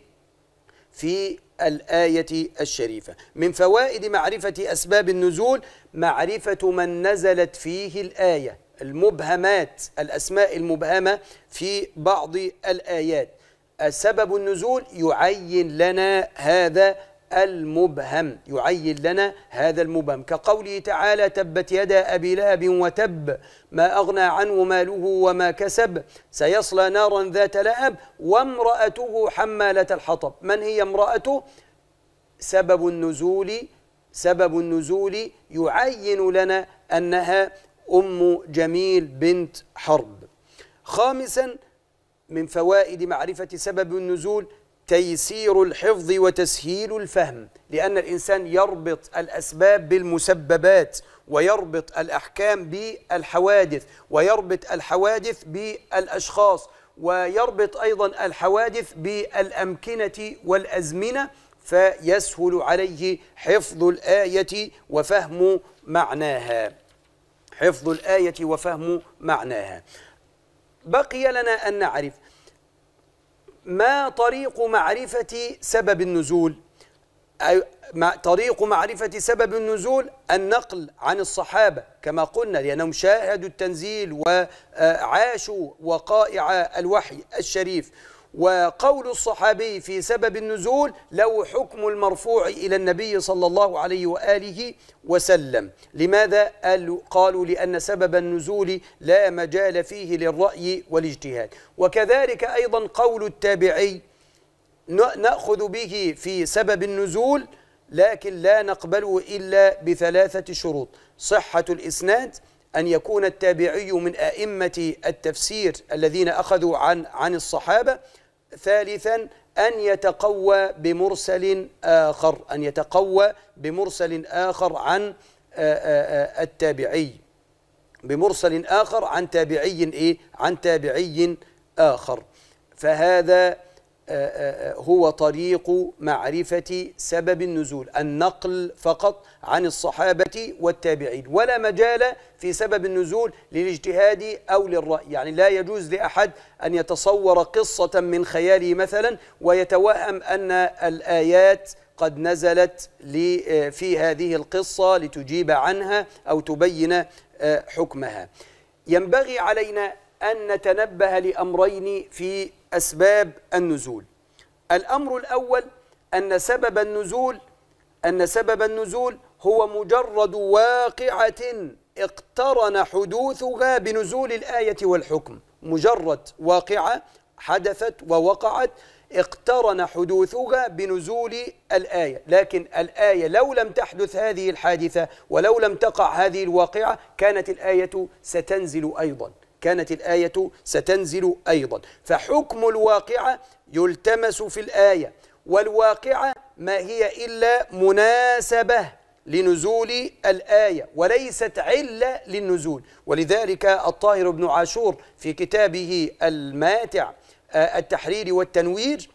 Speaker 1: في الآية الشريفة من فوائد معرفة أسباب النزول معرفة من نزلت فيه الآية المبهمات الأسماء المبهمة في بعض الآيات سبب النزول يعين لنا هذا المبهم يعين لنا هذا المبهم كقوله تعالى تبت يدا أبي لهب وتب ما أغنى عنه ماله وما كسب سيصلى نارا ذات لهب وامرأته حمالة الحطب من هي امرأته سبب النزول سبب النزول يعين لنا أنها أم جميل بنت حرب خامسا من فوائد معرفة سبب النزول تيسير الحفظ وتسهيل الفهم لأن الإنسان يربط الأسباب بالمسببات ويربط الأحكام بالحوادث ويربط الحوادث بالأشخاص ويربط أيضا الحوادث بالأمكنة والأزمنة فيسهل عليه حفظ الآية وفهم معناها حفظ الآية وفهم معناها بقي لنا أن نعرف ما طريق معرفة سبب النزول أي طريق معرفة سبب النزول النقل عن الصحابة كما قلنا لأنهم شاهدوا التنزيل وعاشوا وقائع الوحي الشريف وقول الصحابي في سبب النزول له حكم المرفوع إلى النبي صلى الله عليه وآله وسلم لماذا قالوا لأن سبب النزول لا مجال فيه للرأي والاجتهاد وكذلك أيضا قول التابعي نأخذ به في سبب النزول لكن لا نقبله إلا بثلاثة شروط صحة الإسناد أن يكون التابعي من أئمة التفسير الذين أخذوا عن عن الصحابة ثالثا أن يتقوى بمرسل آخر أن يتقوى بمرسل آخر عن آه، آه، آه، التابعي بمرسل آخر عن تابعي إيه عن تابعي آخر فهذا آه، آه، آه، هو طريق معرفة سبب النزول النقل فقط عن الصحابة والتابعين ولا مجال في سبب النزول للاجتهاد أو للرأي يعني لا يجوز لأحد أن يتصور قصة من خياله مثلا ويتوهم أن الآيات قد نزلت في هذه القصة لتجيب عنها أو تبين حكمها ينبغي علينا أن نتنبه لأمرين في أسباب النزول الأمر الأول أن سبب النزول أن سبب النزول هو مجرد واقعة اقترن حدوثها بنزول الآية والحكم مجرد واقعة حدثت ووقعت اقترن حدوثها بنزول الآية لكن الآية لو لم تحدث هذه الحادثة ولو لم تقع هذه الواقعة كانت الآية ستنزل أيضا كانت الآية ستنزل أيضا فحكم الواقعة يلتمس في الآية والواقعة ما هي إلا مناسبة لنزول الآية وليست علة للنزول ولذلك الطاهر بن عاشور في كتابه الماتع آه، التحرير والتنوير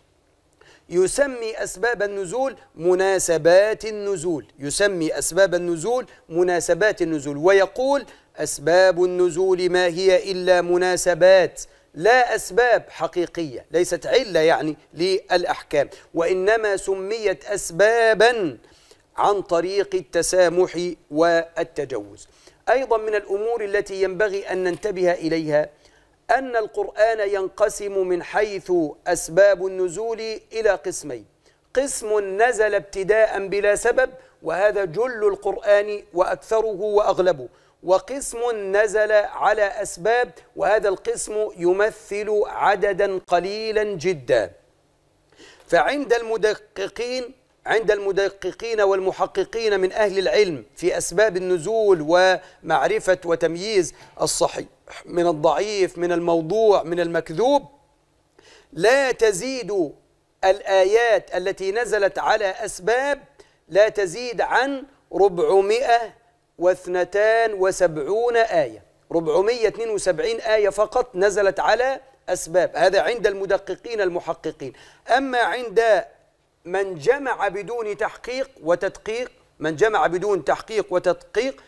Speaker 1: يسمي أسباب النزول مناسبات النزول يسمي أسباب النزول مناسبات النزول ويقول أسباب النزول ما هي إلا مناسبات لا أسباب حقيقية ليست علة يعني للأحكام وإنما سميت أسبابا عن طريق التسامح والتجوز أيضا من الأمور التي ينبغي أن ننتبه إليها أن القرآن ينقسم من حيث أسباب النزول إلى قسمين قسم نزل ابتداء بلا سبب وهذا جل القرآن وأكثره وأغلبه وقسم نزل على أسباب وهذا القسم يمثل عددا قليلا جدا فعند المدققين عند المدققين والمحققين من أهل العلم في أسباب النزول ومعرفة وتمييز الصحيح من الضعيف من الموضوع من المكذوب لا تزيد الآيات التي نزلت على أسباب لا تزيد عن 400 واثنتان وسبعون آية 472 آية فقط نزلت على أسباب هذا عند المدققين المحققين أما عند من جمع بدون تحقيق وتدقيق من جمع بدون تحقيق وتدقيق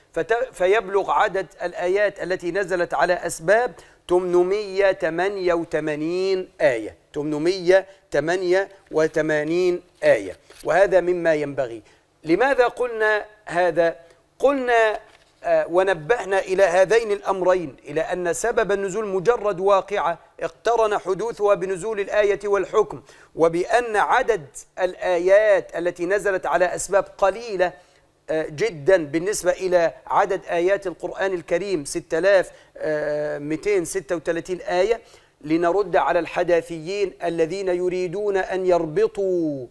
Speaker 1: فيبلغ عدد الآيات التي نزلت على أسباب 888 آية 888 آية وهذا مما ينبغي لماذا قلنا هذا؟ قلنا آه، ونبهنا إلى هذين الأمرين إلى أن سبب النزول مجرد واقعة اقترن حدوثها بنزول الآية والحكم وبأن عدد الآيات التي نزلت على أسباب قليلة آه، جدا بالنسبة إلى عدد آيات القرآن الكريم 6236 آه، آية لنرد على الحداثيين الذين يريدون أن يربطوا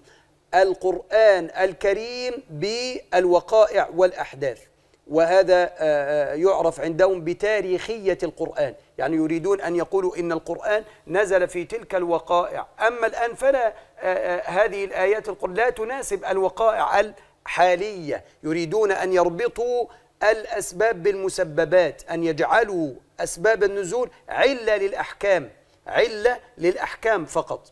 Speaker 1: القرآن الكريم بالوقائع والأحداث وهذا آه، آه، يعرف عندهم بتاريخية القرآن يعني يريدون أن يقولوا إن القرآن نزل في تلك الوقائع أما الآن فلا آه، هذه الآيات القرآن لا تناسب الوقائع الحالية يريدون أن يربطوا الأسباب بالمسببات أن يجعلوا أسباب النزول علة للأحكام علة للأحكام فقط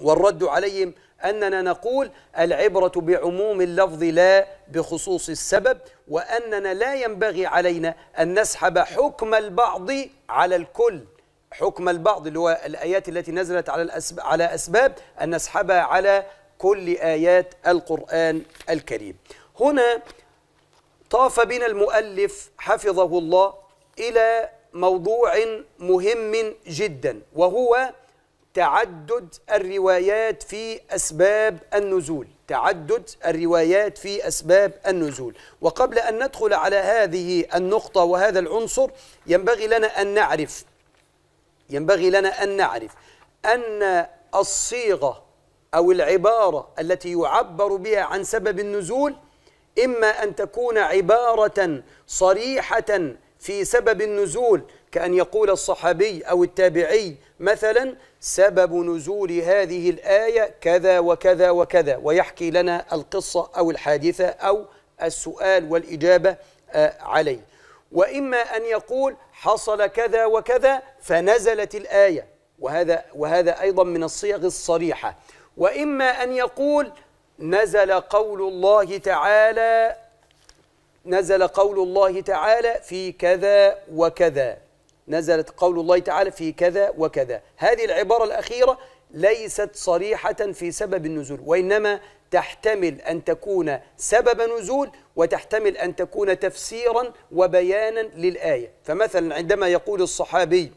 Speaker 1: والرد عليهم أننا نقول العبرة بعموم اللفظ لا بخصوص السبب وأننا لا ينبغي علينا أن نسحب حكم البعض على الكل حكم البعض اللي هو الآيات التي نزلت على, الأسب... على أسباب أن نسحبها على كل آيات القرآن الكريم هنا طاف بنا المؤلف حفظه الله إلى موضوع مهم جدا وهو تعدد الروايات في أسباب النزول تعدد الروايات في أسباب النزول وقبل أن ندخل على هذه النقطة وهذا العنصر ينبغي لنا أن نعرف ينبغي لنا أن نعرف أن الصيغة أو العبارة التي يعبر بها عن سبب النزول إما أن تكون عبارة صريحة في سبب النزول كأن يقول الصحابي أو التابعي مثلا سبب نزول هذه الآية كذا وكذا وكذا ويحكي لنا القصة أو الحادثة أو السؤال والإجابة آه، عليه وإما أن يقول حصل كذا وكذا فنزلت الآية وهذا وهذا أيضا من الصيغ الصريحة وإما أن يقول نزل قول الله تعالى نزل قول الله تعالى في كذا وكذا نزلت قول الله تعالى في كذا وكذا هذه العبارة الأخيرة ليست صريحة في سبب النزول وإنما تحتمل أن تكون سبب نزول وتحتمل أن تكون تفسيرا وبيانا للآية فمثلا عندما يقول الصحابي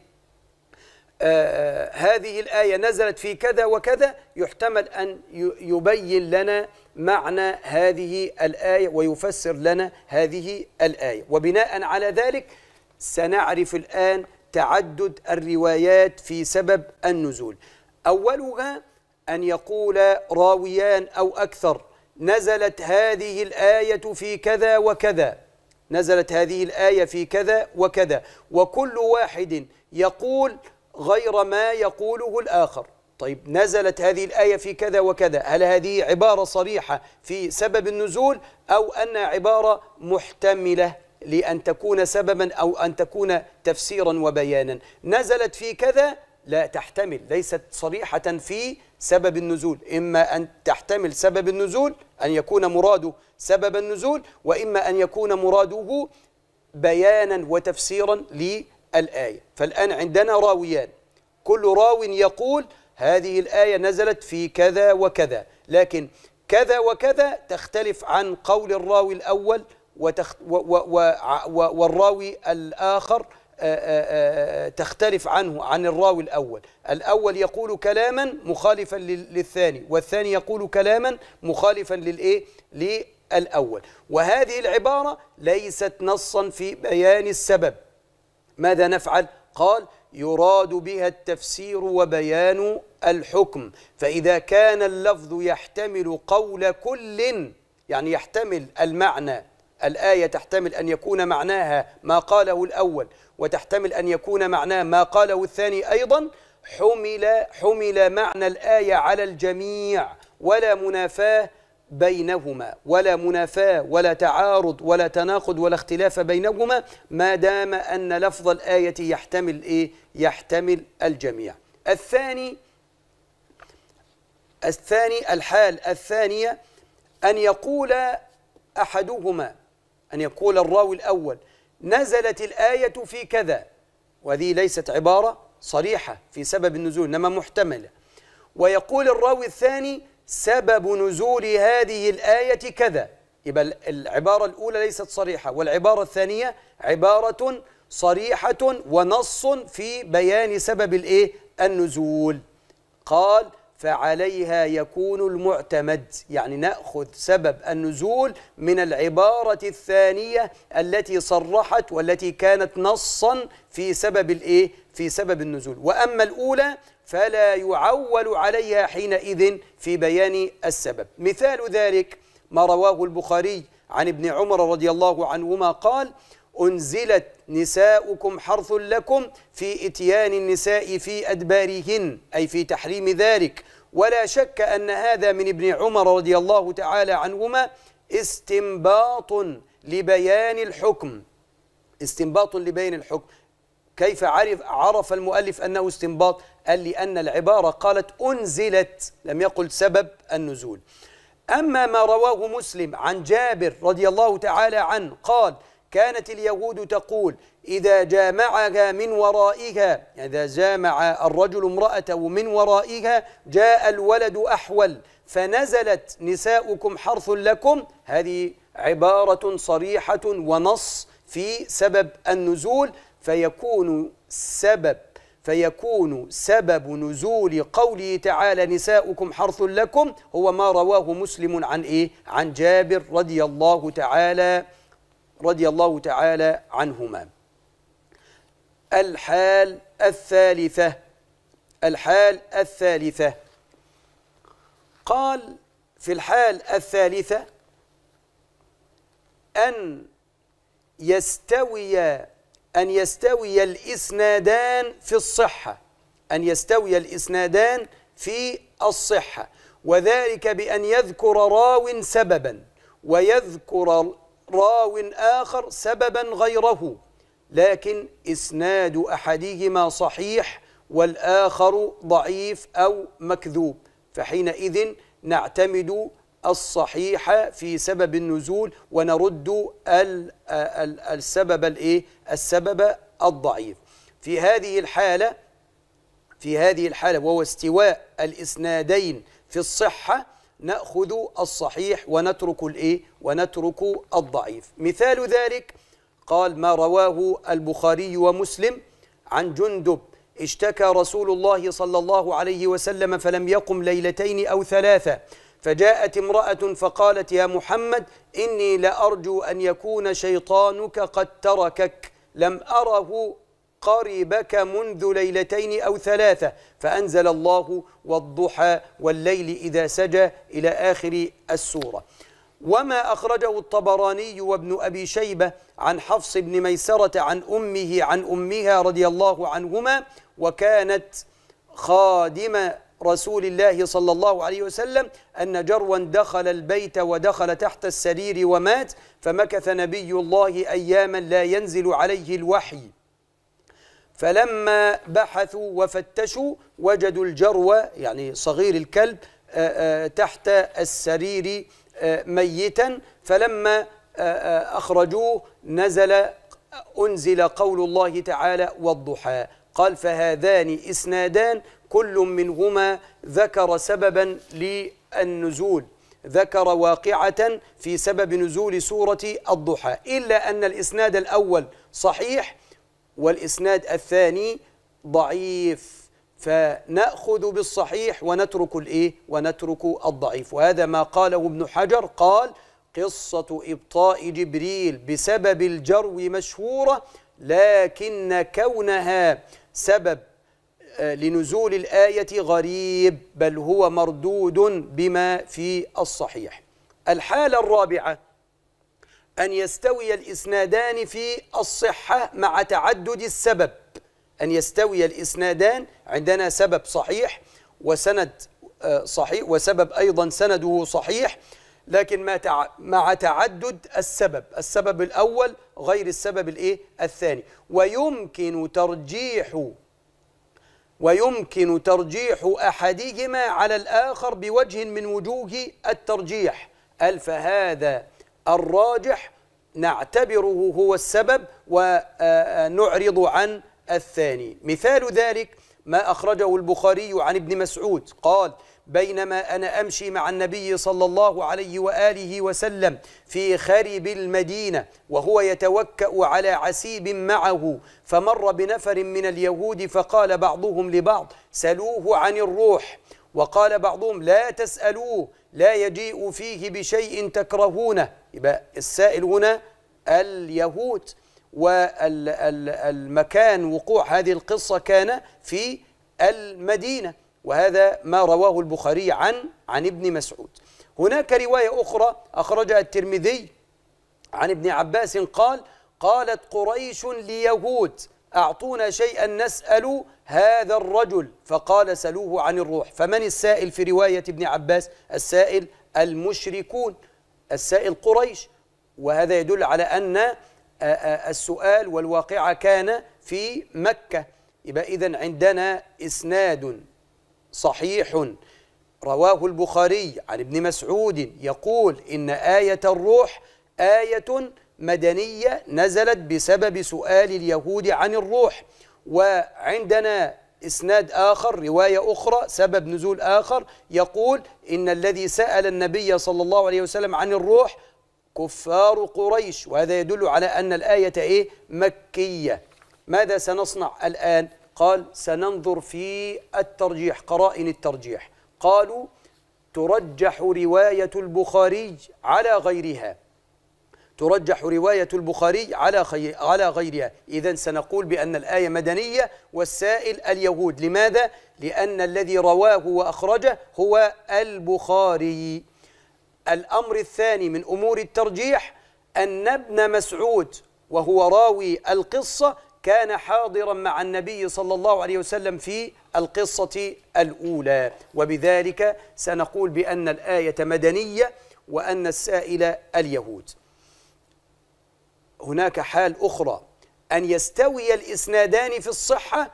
Speaker 1: آه, آه، هذه الآية نزلت في كذا وكذا يحتمل أن يبين لنا معنى هذه الآية ويفسر لنا هذه الآية وبناء على ذلك سنعرف الآن تعدد الروايات في سبب النزول أولها أن يقول راويان أو أكثر نزلت هذه الآية في كذا وكذا نزلت هذه الآية في كذا وكذا وكل واحد يقول غير ما يقوله الآخر طيب نزلت هذه الآية في كذا وكذا هل هذه عبارة صريحة في سبب النزول أو أنها عبارة محتملة لأن تكون سببا أو أن تكون تفسيرا وبيانا نزلت في كذا لا تحتمل ليست صريحة في سبب النزول إما أن تحتمل سبب النزول أن يكون مراده سبب النزول وإما أن يكون مراده بيانا وتفسيرا للآية فالآن عندنا راويان كل راو يقول هذه الآية نزلت في كذا وكذا لكن كذا وكذا تختلف عن قول الراوي الأول وتخت و و و والراوي الآخر تختلف عنه عن الراوي الأول الأول يقول كلاما مخالفا للثاني والثاني يقول كلاما مخالفا للإيه للأول وهذه العبارة ليست نصا في بيان السبب ماذا نفعل قال يراد بها التفسير وبيان الحكم فإذا كان اللفظ يحتمل قول كل يعني يحتمل المعنى الآية تحتمل أن يكون معناها ما قاله الأول وتحتمل أن يكون معناه ما قاله الثاني أيضا حمل حمل معنى الآية على الجميع ولا منافاة بينهما ولا منافاة ولا تعارض ولا تناقض ولا اختلاف بينهما ما دام أن لفظ الآية يحتمل إيه؟ يحتمل الجميع الثاني الثاني الحال الثانية أن يقول أحدهما أن يقول الراوي الأول نزلت الآية في كذا وهذه ليست عبارة صريحة في سبب النزول إنما محتملة ويقول الراوي الثاني سبب نزول هذه الآية كذا يبقى العبارة الأولى ليست صريحة والعبارة الثانية عبارة صريحة ونص في بيان سبب الإيه؟ النزول قال فعليها يكون المعتمد يعني نأخذ سبب النزول من العبارة الثانية التي صرحت والتي كانت نصا في سبب الإيه؟ في سبب النزول وأما الأولى فلا يعول عليها حينئذ في بيان السبب مثال ذلك ما رواه البخاري عن ابن عمر رضي الله عنهما قال أنزلت نساؤكم حرث لكم في إتيان النساء في أدبارهن أي في تحريم ذلك ولا شك أن هذا من ابن عمر رضي الله تعالى عنهما استنباط لبيان الحكم استنباط لبيان الحكم كيف عرف عرف المؤلف أنه استنباط قال لأن العبارة قالت أنزلت لم يقل سبب النزول أما ما رواه مسلم عن جابر رضي الله تعالى عنه قال كانت اليهود تقول إذا جامعها من ورائها يعني إذا جامع الرجل امرأته من ورائها جاء الولد أحول فنزلت نساؤكم حرث لكم هذه عبارة صريحة ونص في سبب النزول فيكون سبب فيكون سبب نزول قوله تعالى نساؤكم حرث لكم هو ما رواه مسلم عن ايه عن جابر رضي الله تعالى رضي الله تعالى عنهما الحال الثالثة الحال الثالثة قال في الحال الثالثة أن يستوي أن يستوي الإسنادان في الصحة أن يستوي الإسنادان في الصحة وذلك بأن يذكر راو سببا ويذكر راو آخر سببا غيره لكن إسناد أحدهما صحيح والآخر ضعيف أو مكذوب فحينئذ نعتمد الصحيح في سبب النزول ونرد السبب الايه السبب الضعيف في هذه الحاله في هذه الحاله وهو استواء الاسنادين في الصحه نأخذ الصحيح ونترك الإيه ونترك الضعيف مثال ذلك قال ما رواه البخاري ومسلم عن جندب اشتكى رسول الله صلى الله عليه وسلم فلم يقم ليلتين أو ثلاثة فجاءت امرأة فقالت يا محمد إني لأرجو أن يكون شيطانك قد تركك لم أره قربك منذ ليلتين أو ثلاثة فأنزل الله والضحى والليل إذا سجى إلى آخر السورة وما أخرجه الطبراني وابن أبي شيبة عن حفص بن ميسرة عن أمه عن أمها رضي الله عنهما وكانت خادم رسول الله صلى الله عليه وسلم أن جروا دخل البيت ودخل تحت السرير ومات فمكث نبي الله أياما لا ينزل عليه الوحي فلما بحثوا وفتشوا وجدوا الجروة يعني صغير الكلب آه، آه، تحت السرير آه، ميتا فلما أخرجوه نزل أنزل قول الله تعالى والضحى قال فهذان إسنادان كل منهما ذكر سببا للنزول ذكر واقعة في سبب نزول سورة الضحى إلا أن الإسناد الأول صحيح والإسناد الثاني ضعيف فنأخذ بالصحيح ونترك الإيه ونترك الضعيف وهذا ما قاله ابن حجر قال قصة إبطاء جبريل بسبب الجرو مشهورة لكن كونها سبب آه، لنزول الآية غريب بل هو مردود بما في الصحيح الحالة الرابعة أن يستوي الإسنادان في الصحة مع تعدد السبب أن يستوي الإسنادان عندنا سبب صحيح وسند آه، صحيح وسبب أيضا سنده صحيح لكن ما مع تعدد السبب السبب الأول غير السبب الإيه؟ الثاني ويمكن ترجيح ويمكن ترجيح أحدهما على الآخر بوجه من وجوه الترجيح ألف هذا الراجح نعتبره هو السبب ونعرض عن الثاني مثال ذلك ما أخرجه البخاري عن ابن مسعود قال بينما أنا أمشي مع النبي صلى الله عليه وآله وسلم في خرب المدينة وهو يتوكأ على عسيب معه فمر بنفر من اليهود فقال بعضهم لبعض سلوه عن الروح وقال بعضهم لا تسألوه لا يجيء فيه بشيء تكرهونه يبقى السائل هنا اليهود والمكان وقوع هذه القصة كان في المدينة وهذا ما رواه البخاري عن عن ابن مسعود هناك رواية أخرى أخرجها الترمذي عن ابن عباس قال قالت قريش ليهود أعطونا شيئا نسأل هذا الرجل فقال سلوه عن الروح فمن السائل في رواية ابن عباس السائل المشركون السائل قريش وهذا يدل على أن آه، آه، السؤال والواقعة كان في مكة يبقى إذا عندنا إسناد صحيح رواه البخاري عن ابن مسعود يقول إن آية الروح آية مدنية نزلت بسبب سؤال اليهود عن الروح وعندنا إسناد آخر رواية أخرى سبب نزول آخر يقول إن الذي سأل النبي صلى الله عليه وسلم عن الروح كفار قريش وهذا يدل على أن الآية إيه مكية ماذا سنصنع الآن قال سننظر في الترجيح قرائن الترجيح قالوا ترجح رواية البخاري على غيرها ترجح رواية البخاري على خير على غيرها إذا سنقول بأن الآية مدنية والسائل اليهود لماذا؟ لأن الذي رواه وأخرجه هو البخاري الأمر الثاني من أمور الترجيح أن ابن مسعود وهو راوي القصة كان حاضرا مع النبي صلى الله عليه وسلم في القصة الأولى وبذلك سنقول بأن الآية مدنية وأن السائل اليهود هناك حال أخرى أن يستوي الإسنادان في الصحة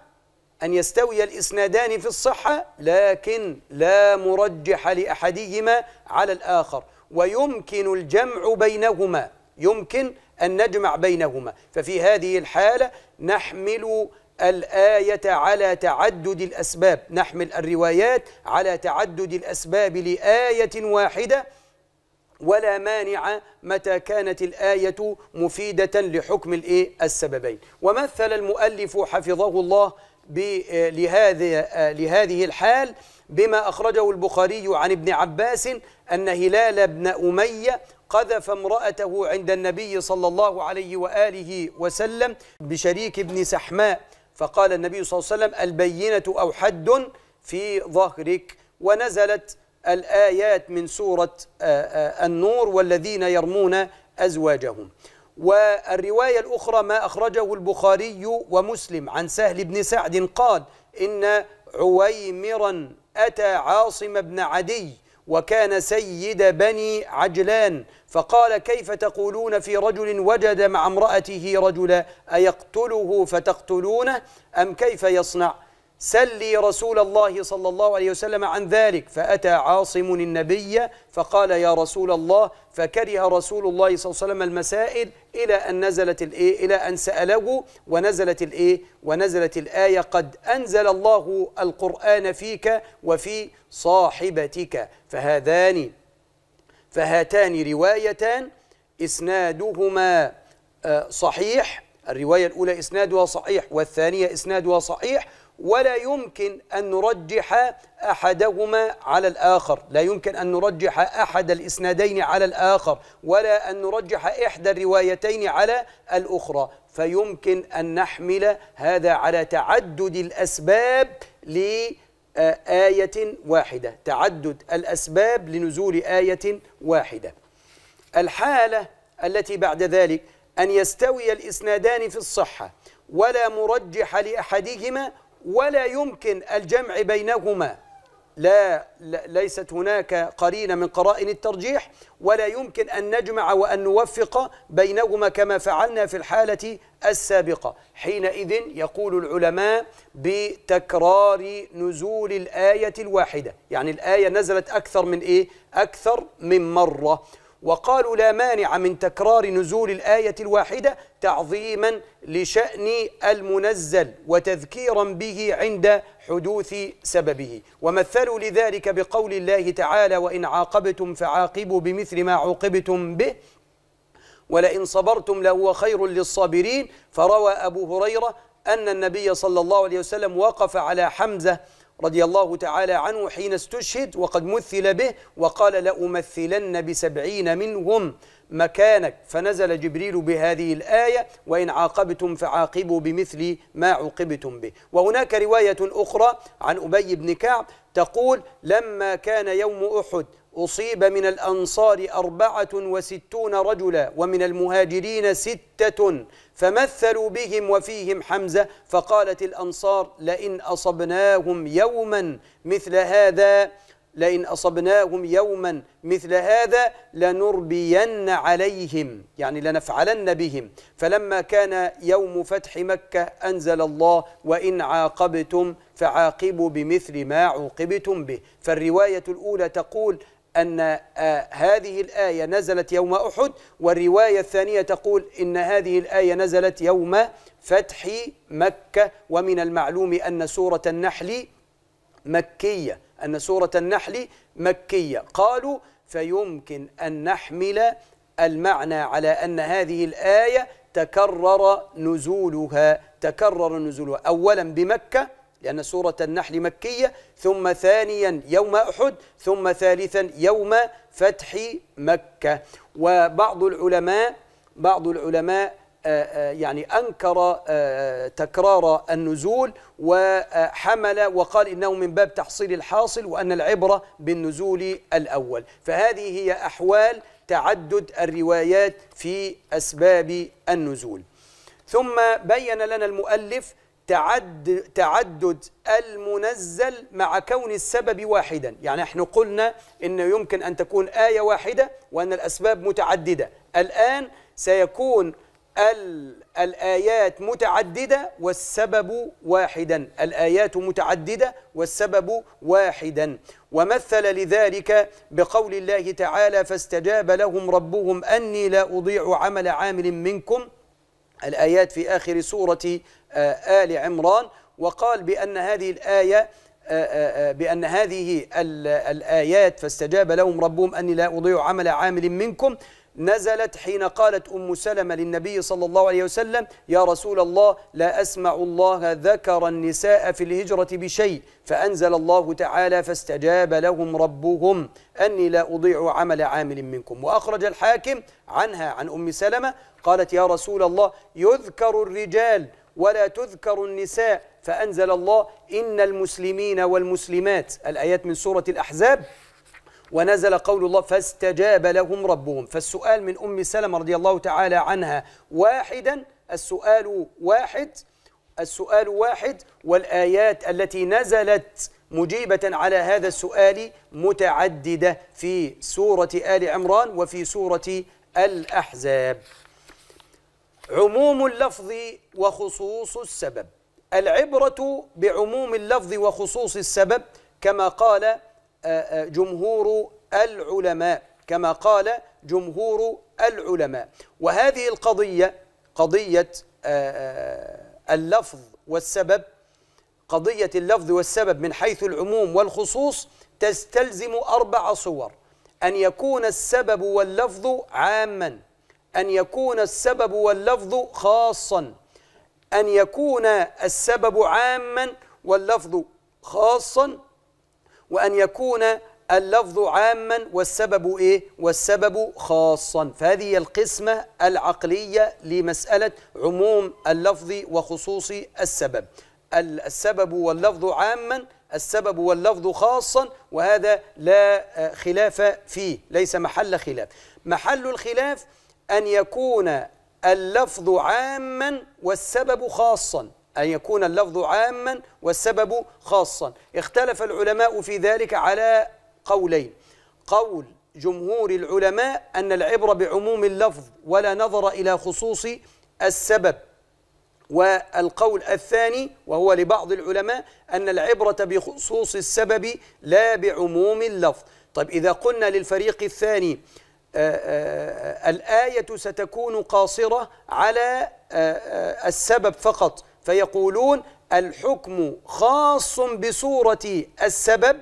Speaker 1: أن يستوي الإسنادان في الصحة لكن لا مرجح لأحدهما على الآخر ويمكن الجمع بينهما يمكن أن نجمع بينهما ففي هذه الحالة نحمل الآية على تعدد الأسباب نحمل الروايات على تعدد الأسباب لآية واحدة ولا مانع متى كانت الآية مفيدة لحكم الإيه السببين ومثل المؤلف حفظه الله لهذه لهذه الحال بما أخرجه البخاري عن ابن عباس أن هلال بن أمية قذف امرأته عند النبي صلى الله عليه وآله وسلم بشريك بن سحماء فقال النبي صلى الله عليه وسلم البينة أو حد في ظهرك ونزلت الآيات من سورة آه، آه، النور والذين يرمون أزواجهم والرواية الأخرى ما أخرجه البخاري ومسلم عن سهل بن سعد قال إن عويمرا أتى عاصم بن عدي وكان سيد بني عجلان فقال كيف تقولون في رجل وجد مع امرأته رجلا أيقتله فتقتلونه أم كيف يصنع؟ سلي رسول الله صلى الله عليه وسلم عن ذلك فأتى عاصم النبي فقال يا رسول الله فكره رسول الله صلى الله عليه وسلم المسائل إلى أن نزلت الإيه إلى أن سأله ونزلت الإيه ونزلت الآية قد أنزل الله القرآن فيك وفي صاحبتك فهذان فهاتان روايتان إسنادهما آه، صحيح الرواية الأولى إسنادها صحيح والثانية إسنادها صحيح ولا يمكن أن نرجح أحدهما على الآخر لا يمكن أن نرجح أحد الإسنادين على الآخر ولا أن نرجح إحدى الروايتين على الأخرى فيمكن أن نحمل هذا على تعدد الأسباب لآية واحدة تعدد الأسباب لنزول آية واحدة الحالة التي بعد ذلك أن يستوي الإسنادان في الصحة ولا مرجح لأحدهما ولا يمكن الجمع بينهما لا, ليست هناك قرينة من قرائن الترجيح ولا يمكن أن نجمع وأن نوفق بينهما كما فعلنا في الحالة السابقة حينئذ يقول العلماء بتكرار نزول الآية الواحدة يعني الآية نزلت أكثر من إيه؟ أكثر من مرة وقالوا لا مانع من تكرار نزول الآية الواحدة تعظيما لشأن المنزل وتذكيرا به عند حدوث سببه ومثلوا لذلك بقول الله تعالى وإن عاقبتم فعاقبوا بمثل ما عوقبتم به ولئن صبرتم لهو خير للصابرين فروى أبو هريرة أن النبي صلى الله عليه وسلم وقف على حمزة رضي الله تعالى عنه حين استشهد وقد مثل به وقال لأمثلن بسبعين منهم مكانك فنزل جبريل بهذه الآية وإن عاقبتم فعاقبوا بمثل ما عوقبتم به وهناك رواية أخرى عن أبي بن كعب تقول لما كان يوم أحد أصيب من الأنصار أربعة وستون رجلا ومن المهاجرين ستة فمثلوا بهم وفيهم حمزة فقالت الأنصار لئن أصبناهم يوما مثل هذا لئن أصبناهم يوما مثل هذا لنربين عليهم يعني لنفعلن بهم فلما كان يوم فتح مكة أنزل الله وإن عاقبتم فعاقبوا بمثل ما عوقبتم به فالرواية الأولى تقول أن آه، هذه الآية نزلت يوم أحد والرواية الثانية تقول إن هذه الآية نزلت يوم فتح مكة ومن المعلوم أن سورة النحل مكية أن سورة النحل مكية قالوا فيمكن أن نحمل المعنى على أن هذه الآية تكرر نزولها تكرر نزولها أولا بمكة لأن سورة النحل مكية ثم ثانيا يوم أحد ثم ثالثا يوم فتح مكة وبعض العلماء بعض العلماء آه، آه، يعني أنكر آه، تكرار النزول وحمل وقال إنه من باب تحصيل الحاصل وأن العبرة بالنزول الأول فهذه هي أحوال تعدد الروايات في أسباب النزول ثم بين لنا المؤلف تعد تعدد المنزل مع كون السبب واحدا يعني احنا قلنا انه يمكن ان تكون آية واحدة وان الأسباب متعددة الآن سيكون الآيات متعددة والسبب واحدا الآيات متعددة والسبب واحدا ومثل لذلك بقول الله تعالى فاستجاب لهم ربهم أني لا أضيع عمل عامل منكم الآيات في آخر سورة آه، آل عمران وقال بأن هذه الآية آه، آه، بأن هذه الآيات فاستجاب لهم ربهم أني لا أضيع عمل عامل منكم نزلت حين قالت أم سلمة للنبي صلى الله عليه وسلم يا رسول الله لا أسمع الله ذكر النساء في الهجرة بشيء فأنزل الله تعالى فاستجاب لهم ربهم أني لا أضيع عمل عامل منكم وأخرج الحاكم عنها عن أم سلمة قالت يا رسول الله يذكر الرجال ولا تذكر النساء فأنزل الله إن المسلمين والمسلمات الآيات من سورة الأحزاب ونزل قول الله فاستجاب لهم ربهم فالسؤال من أم سلمة رضي الله تعالى عنها واحدا السؤال واحد السؤال واحد والآيات التي نزلت مجيبة على هذا السؤال متعددة في سورة آل عمران وفي سورة الأحزاب عموم اللفظ وخصوص السبب العبرة بعموم اللفظ وخصوص السبب كما قال آه، آه، جمهور العلماء كما قال جمهور العلماء وهذه القضية قضية آه، اللفظ والسبب قضية اللفظ والسبب من حيث العموم والخصوص تستلزم أربع صور أن يكون السبب واللفظ عاماً أن يكون السبب واللفظ خاصا أن يكون السبب عاما واللفظ خاصا وأن يكون اللفظ عاما والسبب إيه؟ والسبب خاصا فهذه القسمة العقلية لمسألة عموم اللفظ وخصوص السبب السبب واللفظ عاما السبب واللفظ خاصا وهذا لا آه، خلاف فيه ليس محل خلاف محل الخلاف أن يكون اللفظ عاما والسبب خاصا أن يكون اللفظ عاما والسبب خاصا اختلف العلماء في ذلك على قولين قول جمهور العلماء أن العبرة بعموم اللفظ ولا نظر إلى خصوص السبب والقول الثاني وهو لبعض العلماء أن العبرة بخصوص السبب لا بعموم اللفظ طيب إذا قلنا للفريق الثاني آه، آه، آه، الآية ستكون قاصرة على السبب فقط فيقولون الحكم خاص بصورة السبب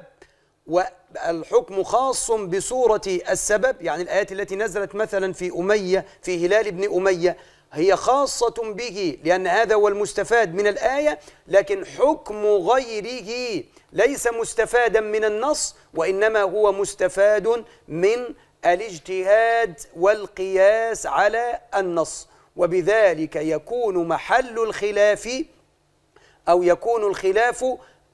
Speaker 1: والحكم خاص بصورة السبب يعني الآيات التي نزلت مثلا في أمية في هلال بن أمية هي خاصة به لأن هذا هو المستفاد من الآية لكن حكم غيره ليس مستفادا من النص وإنما هو مستفاد من الاجتهاد والقياس على النص وبذلك يكون محل الخلاف أو يكون الخلاف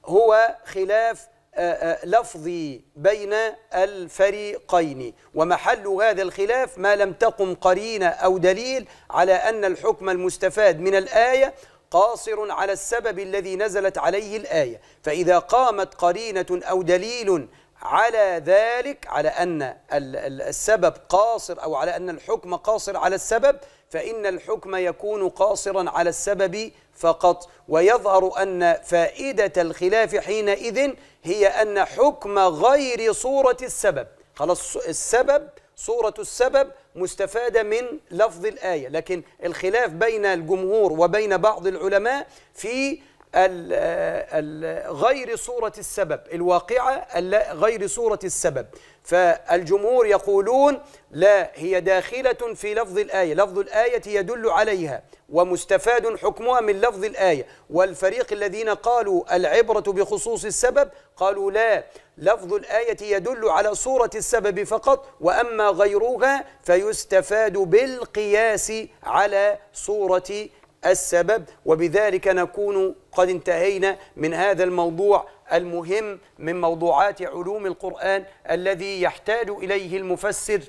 Speaker 1: هو خلاف آه، آه، لفظي بين الفريقين ومحل هذا الخلاف ما لم تقم قرينة أو دليل على أن الحكم المستفاد من الآية قاصر على السبب الذي نزلت عليه الآية فإذا قامت قرينة أو دليل على ذلك على أن السبب قاصر أو على أن الحكم قاصر على السبب فإن الحكم يكون قاصرا على السبب فقط ويظهر أن فائدة الخلاف حينئذ هي أن حكم غير صورة السبب خلاص السبب صورة السبب مستفادة من لفظ الآية لكن الخلاف بين الجمهور وبين بعض العلماء في غير صورة السبب الواقعة غير صورة السبب فالجمهور يقولون لا هي داخلة في لفظ الآية لفظ الآية يدل عليها ومستفاد حكمها من لفظ الآية والفريق الذين قالوا العبرة بخصوص السبب قالوا لا لفظ الآية يدل على صورة السبب فقط وأما غيرها فيستفاد بالقياس على صورة السبب وبذلك نكون قد انتهينا من هذا الموضوع المهم من موضوعات علوم القرآن الذي يحتاج إليه المفسر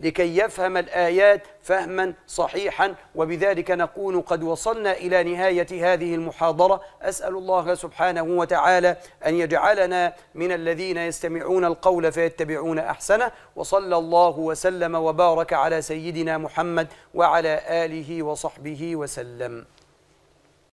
Speaker 1: لكي يفهم الآيات فهما صحيحا وبذلك نكون قد وصلنا إلى نهاية هذه المحاضرة أسأل الله سبحانه وتعالى أن يجعلنا من الذين يستمعون القول فيتبعون أحسنه وصلى الله وسلم وبارك على سيدنا محمد وعلى آله وصحبه وسلم